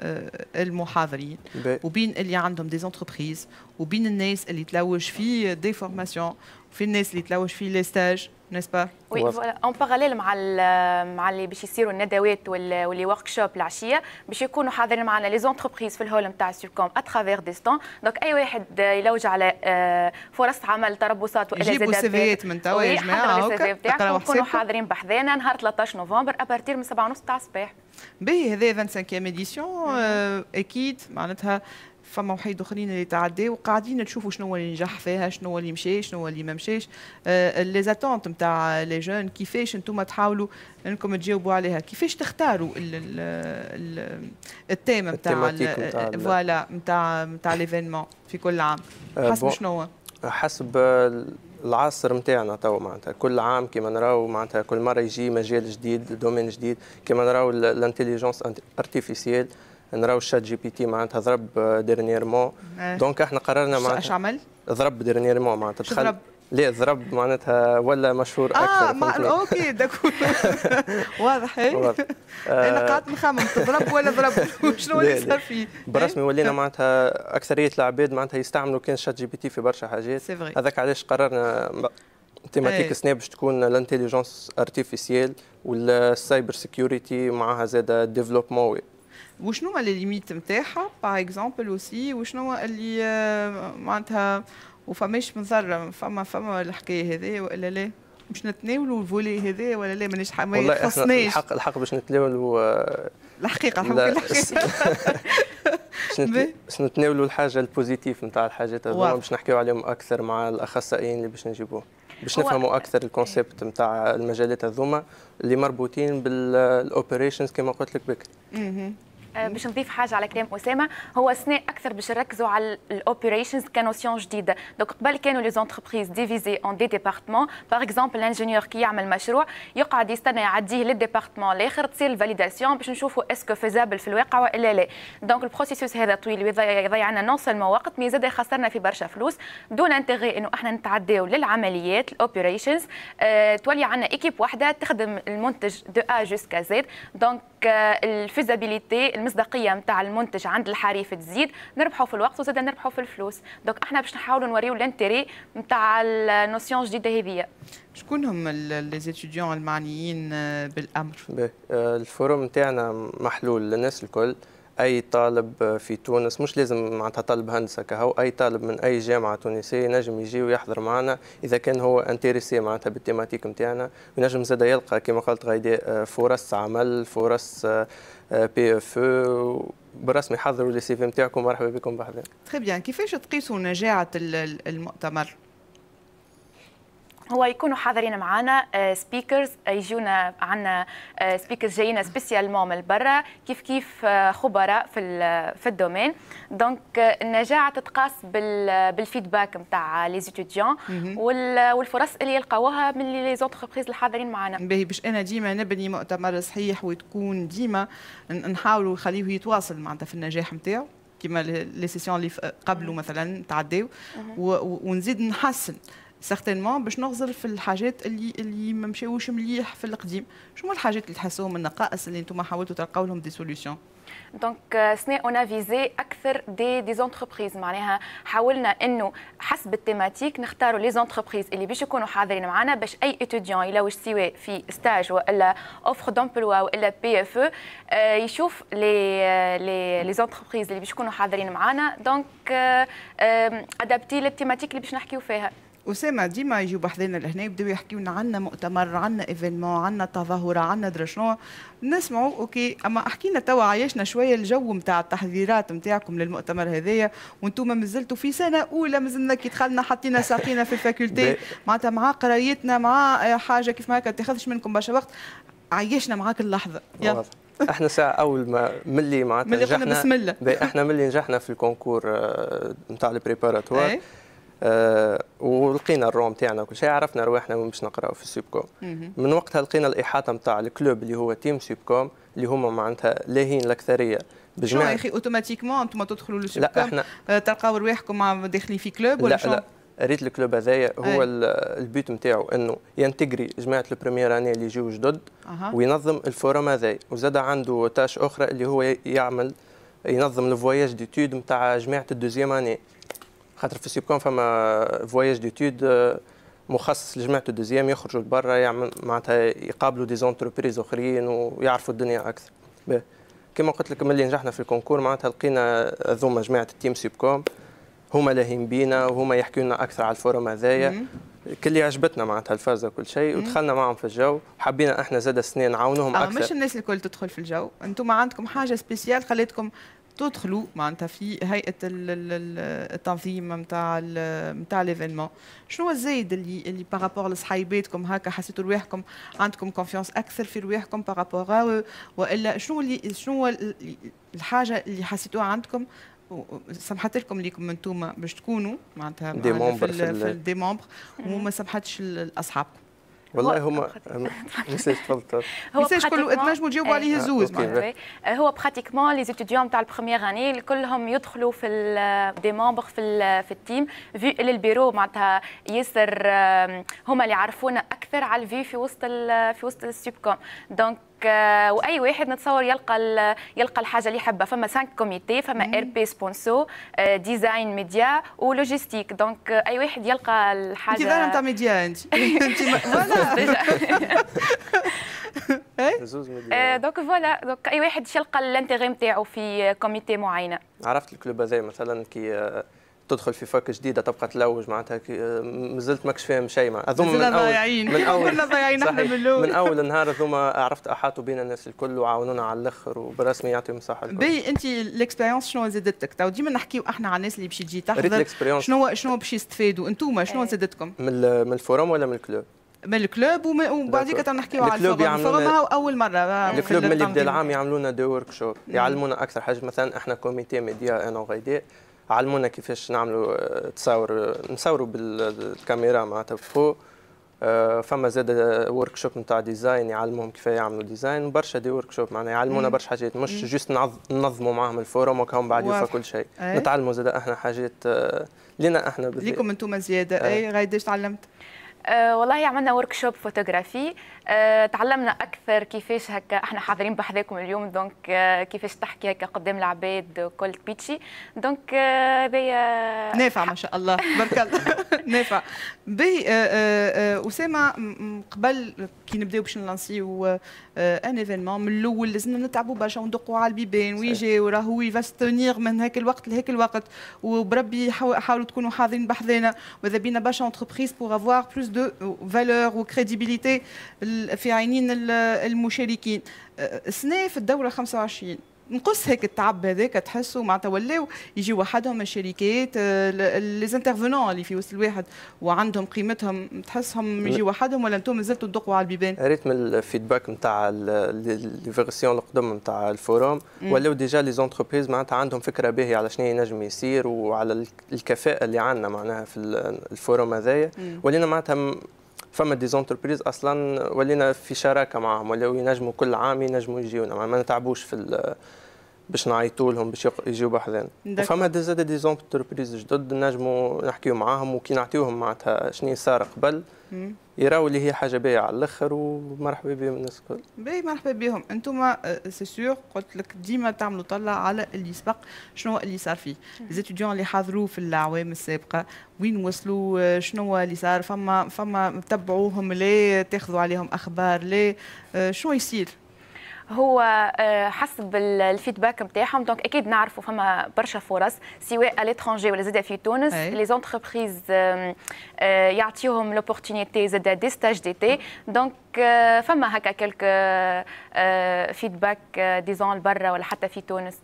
المحاضرين وبين اللي عندهم دي زونتربريز وبين الناس اللي تلوج في دي فورماسيون وفي الناس اللي تلوج في لي ستاج نسبة وي
اون باراليل مع مع اللي باش يصيروا الندوات واللي ورك شوب العشيه باش يكونوا حاضرين معنا لي زونتربريز في الهول نتاع سيركوم اترافير دي ستون دونك اي واحد يلوج على آه، فرص عمل تربصات والى ذلك زاد سيفيات
من توا يا جماعه نكونوا
حاضرين بحذانا نهار 13 نوفمبر ابارتير من 7 ونص تاع الصباح
باهي هذا 25 ايديسيون اديسيون اكيد معناتها فما وحيد اخرين اللي تعدي وقاعدين نشوفوا شنو اللي نجح فيها شنو اللي مشى شنو اللي ما مشاش لي زاتونت نتاع لي جون كيفاش انتم تحاولوا انكم تجاوبوا عليها كيفاش تختاروا التيم نتاع فوالا نتاع نتاع ليفينمون في كل عام
آه، حسب شنو حسب العصر نتاعنا تو معناتها كل عام كيما نراو معناتها كل مره يجي مجال جديد دومين جديد كيما نراو الانتيليجونس ارتيفيسيال نراو الشات جي بي تي معناتها ضرب ديرنييرمون آه، إيه. دونك احنا قررنا معناتها اش عمل؟ ضرب ديرنييرمون معناتها دخل لا ضرب معناتها ولا مشهور آه اكثر ما
اوكي داكور <laughs> واضح إيه، انا آه، قعدت نخمم تضرب ولا ضرب <laughs> <laughs> شنو اللي صار فيه
برسمي إيه؟ ولينا معناتها اكثريه العباد معناتها يستعملوا كان شات جي بي تي في برشا حاجات هذاك علاش قررنا تيماتيك سنا سناب باش تكون الانتيليجونس ارتيفيسيال والسايبر سيكيورتي معها زاد ديفلوبمون
وشنو هما لي ليميت نتاعها باغ اكزومبل اوسي وشنو اللي آه، معناتها وفماش منظر فما فما الحكايه هذه ولا لا باش نتناولوا الفولي هذا ولا لا مانيش ما يخصنيش الحق
الحق باش نتناولوا آه، الحقيقه الحقيقه <laughs> باش نتناولوا الحاجه البوزيتيف نتاع الحاجات هذوما باش نحكيو عليهم اكثر مع الاخصائيين اللي باش نجيبوه باش نفهموا اكثر الكونسيبت نتاع المجالات هذوما اللي مربوطين بالاوبريشنز كما قلت لك
بكري
آه، باش نضيف حاجه على كلام اسامه هو سنة اكثر باش نركزوا على الاوبريشنز كنوسيون جديده دونك قبل كانوا لي زونتربريز ديفيزي اون دي ديبارتمون باغ اكزومبل الانجينيور كي يعمل مشروع يقعد يستنى يعديه للديبارتمون الاخر تصير الفاليداسيون باش نشوفوا اسكو فيزابل في الواقع والا لا دونك البروسيسوس هذا طويل يضيع لنا نون سولمون وقت مي زاد خسرنا في برشا فلوس دون انتيغي انه احنا نتعداو للعمليات الاوبريشنز أه تولي عندنا ايكيب واحده تخدم المنتج دو ا جوسكا زيد دونك الفيزابيليتي المصداقيه نتاع المنتج عند الحريف تزيد نربحوا في الوقت وزاد نربحوا في الفلوس دونك احنا باش نحاولوا نوريو لانتيري نتاع النوسيون جديده هذيا
شكون هم لي زيتيديون المعنيين بالامر
آه، الفورم نتاعنا محلول للناس الكل اي طالب في تونس مش لازم معناتها طالب هندسه كهو اي طالب من اي جامعه تونسيه نجم يجي ويحضر معنا اذا كان هو انتريسي معناتها بالتيماتيك نتاعنا ونجم زاد يلقى كما قلت غايدة آه، فرص عمل فرص آه، e، بي اف برسمي حضروا لي سي في نتاعكم مرحبا بكم بحذا.
تري بيان كيفاش تقيسوا نجاعه المؤتمر؟ هو يكونوا حاضرين
معنا سبيكرز آه، آه، يجونا عندنا سبيكرز آه، جايين سبيسيالمون من برا كيف كيف خبراء في في الدومين دونك النجاعه تتقاس بالفيدباك نتاع لي ستوديون والفرص اللي يلقاوها من لي زونتربريز الحاضرين معنا
باهي باش انا ديما نبني مؤتمر صحيح وتكون ديما نحاولوا نخليه يتواصل معناتها في النجاح نتاعو كيما لي سيسيون اللي قبله مثلا تعداو ونزيد نحسن سيغتينمون باش نغزل في الحاجات اللي اللي ما مشاوش مليح في القديم شنو الحاجات اللي تحسوهم النقائص اللي انتم حاولتوا تلقاو لهم دي سوليوشن
دونك سنة اون افيزي اكثر دي دي زونتربريز معناها حاولنا انه حسب التيماتيك نختاروا لي زونتربريز اللي باش يكونوا حاضرين معنا باش اي اتيديون يلوج سوا في ستاج والا اوفر دومبلوا والا بي اف او يشوف لي لي لي زونتربريز اللي باش يكونوا حاضرين معنا دونك ادابتي للتيماتيك اللي باش نحكيو فيها
اسامه ديما يجيو بحذنا لهنا يبداو يحكيو لنا عندنا مؤتمر عندنا ايفينمون عندنا تظاهره عندنا درا شنو نسمعوا اوكي اما احكي لنا توا عايشنا شويه الجو نتاع التحذيرات نتاعكم للمؤتمر هذايا وانتم مازلتوا في سنه اولى مازلنا كي دخلنا حطينا ساقينا في الفاكولتي <laughs> معناتها مع قرايتنا مع حاجه كيف ما هكا تاخذش منكم برشا وقت عايشنا معاك اللحظه
احنا ساعة اول ما ملي معناتها ملي قلنا بسم الله احنا ملي نجحنا في الكونكور نتاع آه، البريباراتوار آه، ولقينا الروم تاعنا وكل شيء عرفنا رواحنا وين باش نقراو في كوم من وقتها لقينا الاحاطه نتاع الكلوب اللي هو تيم كوم اللي هما معناتها لاهين الاكثريه بجمع شنو يا اخي
اوتوماتيكمون انتم تدخلوا للسوبكوم احنا... آه، تلقاو رواحكم داخلين في كلوب ولا لا لا
ريت الكلوب هذايا هو البيت نتاعو انه ينتجري جماعه البريمير اني اللي يجيو جدد أه. وينظم الفورم هذايا وزاد عنده تاش اخرى اللي هو يعمل ينظم الفواياج ديتود نتاع جماعه الدوزيام اني خاطر في سيبكون فما فواياج آه، ديتود مخصص لجماعة الدوزيام يخرجوا لبرا يعمل معناتها يقابلوا دي زونتربريز اخرين ويعرفوا الدنيا اكثر كما قلت لك ملي نجحنا في الكونكور معناتها لقينا ذوما جماعة التيم سيبكوم هما لاهين بينا وهما يحكوا لنا اكثر على الفورم هذايا كل عجبتنا معناتها الفازه وكل شيء ودخلنا معهم في الجو حبينا احنا زاد سنين نعاونوهم اكثر مش
الناس الكل تدخل في الجو انتم عندكم حاجه سبيسيال خليتكم تدخلوا معناتها في هيئه التنظيم نتاع نتاع ليفينمون شنو الزايد اللي اللي بارابور لصحايباتكم هكا حسيتوا رواحكم عندكم كونفيونس اكثر في رواحكم بارابور والا شنو اللي شنو الحاجه اللي حسيتوها عندكم سمحت لكم ليكم انتم باش تكونوا معناتها دي في, في, في, في ممبر وما سمحتش لاصحابكم
والله هما ميساج <laughs> طيب. تفضل ميساج كله ادماجوا جاوبوا عليه زوز
هو براتيكمون لي ستوديون تاع البروميير اني كلهم يدخلوا في دي مومبر في في التيم في البيرو معناتها ياسر هما اللي يعرفونا اكثر على الفي في وسط في وسط السوبكوم دونك آه، واي واحد نتصور يلقى يلقى الحاجه اللي يحبها فما 5 كوميتي فما ار بي سبونسو ديزاين ميديا ولوجيستيك دونك اي واحد يلقى الحاجه انت ظاهره نتاع
ميديا انت
دونك فوالا دونك اي واحد يلقى الانتيغي نتاعو في كوميتي معينه
عرفت الكلوب هذا مثلا كي آه، تدخل في فرق جديده تبقى تلوج معناتها مازلت ماكش فاهم شيء مع اظن من ضايعين من اول <laughs> ضايعين احنا من الاول من اول نهار هذوما عرفت احاطوا بينا الناس الكل وعاونونا على الاخر وبالرسمي يعطيهم الصحه الكل باهي
انت الاكسبيرينس شنو زادتك تو ديما نحكيو احنا على الناس اللي باش تجي تحضر
شنو شنو باش يستفادوا انتوما شنو إيه. زادتكم من الفورم ولا من الكلوب؟ من
الكلوب وبعديك نحكيو على الفورم يعملونا اول مره آه، يعني الكلوب اللي
بدا العام يعملونا دي ورك شوب يعلمونا اكثر حاجه مثلا احنا كوميتي ميديا انا وغيدي علمونا كيفاش نعملوا آه، تصاور نصوروا بالكاميرا معناتها فوق آه، فما زاد ورك شوب نتاع ديزاين يعلموهم كيف يعملوا ديزاين برشا دي ورك شوب معناها يعلمونا برشا حاجات مش جوست ننظموا معاهم الفورم وكهم بعد يوفى كل شيء إيه. نتعلموا زاد احنا حاجات آه، لنا احنا بالذات ليكم
انتم زياده اي أيه؟, إيه، تعلمت أه والله عملنا ورك شوب
فوتوغرافي آه، تعلمنا اكثر كيفاش هكا احنا حاضرين بحذاكم اليوم دونك آه، كيفاش تحكي هكا قدام العباد وكل بيتشي دونك آه، بيا
نافع ما شاء الله بارك الله <laughs> نافع بي اسامه قبل كي نبداو باش نلانسيو ان ايفينمون من الاول لازمنا نتعبوا برشا وندقوا على البيبان ويجي وراهو يفاستونيغ من هاك الوقت لهاك الوقت وبربي حاولوا تكونوا حاضرين بحذانا وإذا بينا برشا اونتربريز بور افوار بلوس دو فالور وكريديبيليتي في عينين المشاركين سنه أه، في الدوره 25 نقص هيك التعب هذاك تحسوا معناتها تولوا يجي وحدهم الشركات أه، لي زانترفونون اللي في وسط الواحد وعندهم قيمتهم تحسهم يجي وحدهم ولا انتم
مازلتوا تدقوا على البيبان؟ ريتم الفيدباك نتاع لي فيرسيون القدم نتاع الفوروم ولاو ديجا لي زونتربريز معناتها عندهم فكره باهيه على شنو ينجم يصير وعلى الكفاءه اللي عندنا معناها في الفوروم هذايا ولينا معناتها فما دي زونتربريز اصلا ولينا في شراكه معهم ولاو ينجموا كل عام ينجموا يجيونا ما نتعبوش في باش نعيطوا لهم باش يجيو بحذانا فما زاد دي زونتربريز جدد نجموا نحكيو معاهم وكي نعطيوهم معناتها شنو صار قبل يراو اللي هي حاجه باهيه على الاخر ومرحبا بهم الناس الكل.
باهي مرحبا بهم انتم سي سور قلت لك ديما تعملوا طلع على اللي سبق شنو اللي صار فيه ليزيتيديون اللي حضروا في الاعوام السابقه وين وصلوا آه، شنو اللي صار فما فما تبعوهم لا تاخذوا عليهم اخبار لا آه، شنو يصير
هو آه، حسب الفيدباك نتاعهم دونك اكيد نعرفوا فما برشا فرص سواء الاترونجي ولا زاد في تونس لي زونتربريز آه، يعطيهم لوبورتونيتي زاد دي ستاج ديتي دونك فما هكا كلك فيدباك ديزون لبرا
ولا حتى في تونس.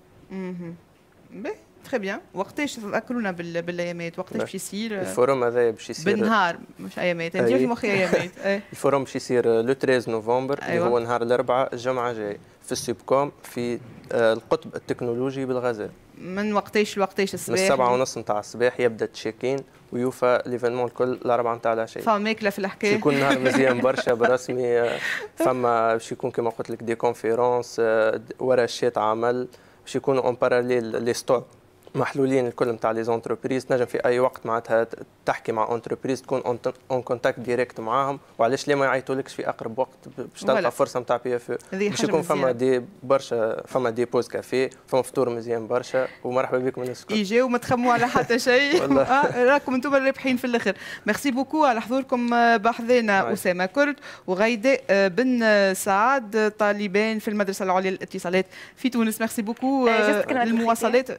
تري بيان وقتاش تذكرونا بالايامات وقتاش باش يصير الفورم هذا باش يصير بالنهار مش ايامات انت في مخي ايامات <laughs>
الفورم باش يصير لو 13 نوفمبر اللي أيوة. هو نهار الاربعاء الجمعه جاي في السيبكوم في آه، القطب التكنولوجي بالغزال
من وقتاش لوقتاش الصباح؟ من السبعة
ونص نتاع الصباح يبدا تشيكين ويوفى ليفينمون الكل الأربعة نتاع العشاء. فما
ماكلة في الحكاية؟ يكون نهار <laughs> مزيان
برشا بالرسمي آه، فما باش يكون كما قلت لك دي كونفيرونس آه، ورشات عمل باش يكونوا اون باراليل لي ستوب محلولين الكل نتاع لي زونتربريز تنجم في اي وقت معناتها تحكي مع اونتربريز تكون اون كونتاكت ديريكت معاهم وعلاش ليه ما يعيطولكش في اقرب وقت باش تلقى فرصه نتاع بي اف باش يكون فما دي برشا فما دي بوز كافي فما فطور مزيان برشا ومرحبا بكم الناس الكل
يجاو ما تخموا على حتى شيء <laughs> <laughs> آه، راكم انتم الرابحين في الاخر ميرسي بوكو على حضوركم آه، بحذانا نعم. اسامه كرد وغيداء آه، بن سعاد طالبان في المدرسه العليا للاتصالات في تونس ميرسي بوكو المواصلات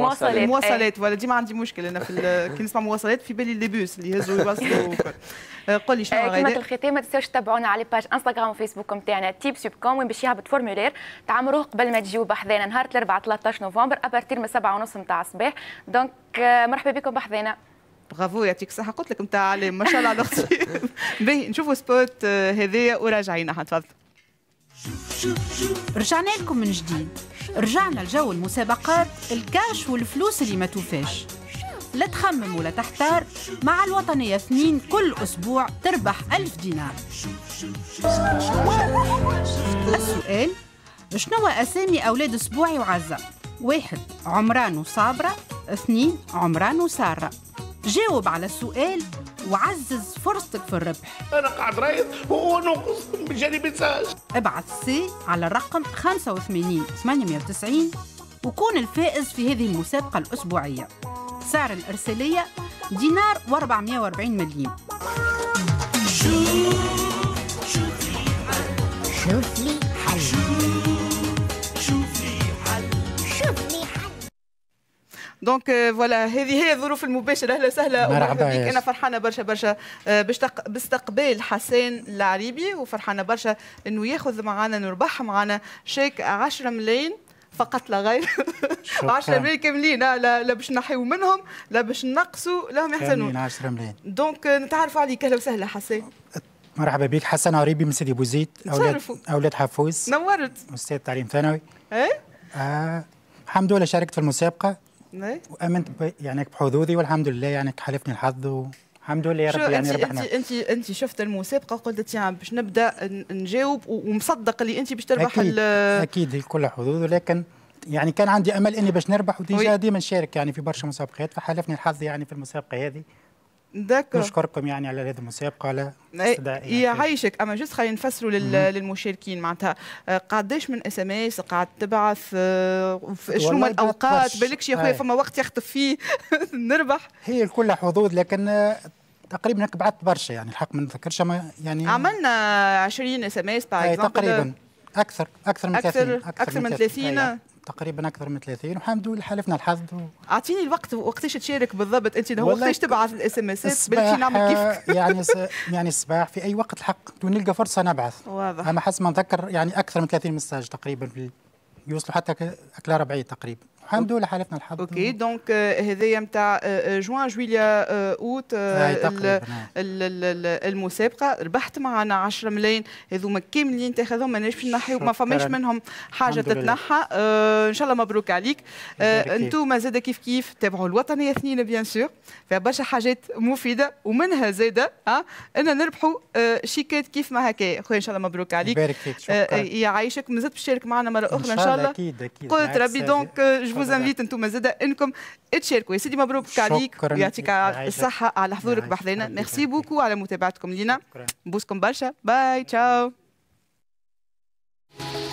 المواصلات المواصلات ولا ديما عندي مشكل انا في <laughs> كي نسمع مواصلات في بالي اللبوس اللي يهزوا يوصلوا قول <laughs> آه، لي شنو غادي آه، كما
الختام ما تنساوش تتابعونا على باج انستغرام وفيسبوك نتاعنا تيب سوب كوم وين باش يهبط فورمولير تعمروه قبل ما تجيو بحذانا نهار الاربعاء 13 نوفمبر ابارتير من 7 ونص نتاع الصباح دونك آه، مرحبا بكم
بحذانا برافو يعطيك الصحة قلت لك نتاع علام ما شاء الله على اختي <laughs> باهي نشوفوا سبوت هذايا وراجعين تفضل رجعنا لكم من جديد
رجعنا لجو المسابقات الكاش والفلوس اللي ما توفاش لا تخمم ولا تحتار مع الوطنية اثنين كل أسبوع تربح ألف دينار
السؤال
شنو أسامي أولاد أسبوعي وعزة؟ واحد عمران وصابرة اثنين عمران وسارة جاوب على السؤال وعزز فرصتك في الربح
انا قاعد رايد
ونقص جاني ميساج ابعث سي على الرقم 85 890 وكون الفائز في هذه المسابقة الأسبوعية سعر الإرسالية دينار و440 مليم شوف لي
دونك آه، فوالا هذه هي الظروف المباشره اهلا وسهلا مرحبا بك انا فرحانه برشا برشا آه، باستقبال حسين العريبي وفرحانه برشا انه ياخذ معنا نربح معنا شيك 10 ملايين فقط لا غير 10 <laughs> ملايين كاملين آه، لا لا باش نحيو منهم لا باش نقصوا لهم يحسنون 10 ملايين دونك نتعرفوا عليك اهلا وسهلا حسين
مرحبا بك حسن عريبي من سيدي بوزيد اولاد اولاد حفوز نورت استاذ تعليم ثانوي ايه آه الحمد لله شاركت في المسابقه إيه؟ وامنت يعني بحظوظي والحمد لله يعني حالفني الحظ الحمد لله يا رب يعني ربحنا انت
انت انت شفت المسابقه قلت يعني باش نبدا نجاوب ومصدق اللي انت باش تربح اكيد اكيد
كل حظوظ ولكن يعني كان عندي امل اني باش نربح وديجا ديما نشارك يعني في برشا مسابقات فحالفني الحظ يعني في المسابقه هذه دكا. نشكركم يعني على هذه المسابقه على يعيشك
إيه، اما جست خلينا نفسروا للمشاركين معناتها آه، قداش من اس ام اس قاعد تبعث
آه، شنو من الاوقات بالكش يا خويا إيه. فما وقت يخطف فيه <laughs> نربح هي الكل حظوظ لكن آه، تقريبا بعثت برشا يعني الحق ما نذكرش اما يعني
عملنا 20 اس ام اس تقريبا
اكثر اكثر من 30 اكثر, أكثر من 30 تقريبا اكثر من 30 والحمد لله حالفنا الحظ
اعطيني الوقت وقتاش تشارك بالضبط انت هو وقتاش تبعث الاس ام اس باش نعمل كيفك
<laughs> يعني س... يعني الصباح في اي وقت الحق نلقى فرصه نبعث واضح اما حسب ما نذكر يعني اكثر من 30 مساج تقريبا يوصلوا حتى ك... 40 تقريبا الحمد لله حالتنا الحمد اوكي
دونك آه، هذايا نتاع آه، آه، جوان جويليا اوت المسابقه ربحت معنا 10 ملايين هذوما كاملين تاخذهم ماناش في نحيو ما فماش منهم حاجه تتنحى ان شاء الله مبروك عليك انتم زاد كيف كيف تابعوا الوطنيه اثنين بيان سور فيها برشا حاجات مفيده ومنها زاده ان نربحوا شيكات كيف ما هكا خويا ان شاء الله مبروك عليك فيك شكرا يعيشك مازلت تشارك معنا مره اخرى ان شاء الله اكيد
اكيد قلت ربي دونك جو فوز انفيت
انتم زاد انكم تشاركوا يا سيدي مبروك عليك ويعطيك الصحه على حضورك بحضرنا ميرسي بوكو على متابعتكم لينا بوسكم برشا باي تشاو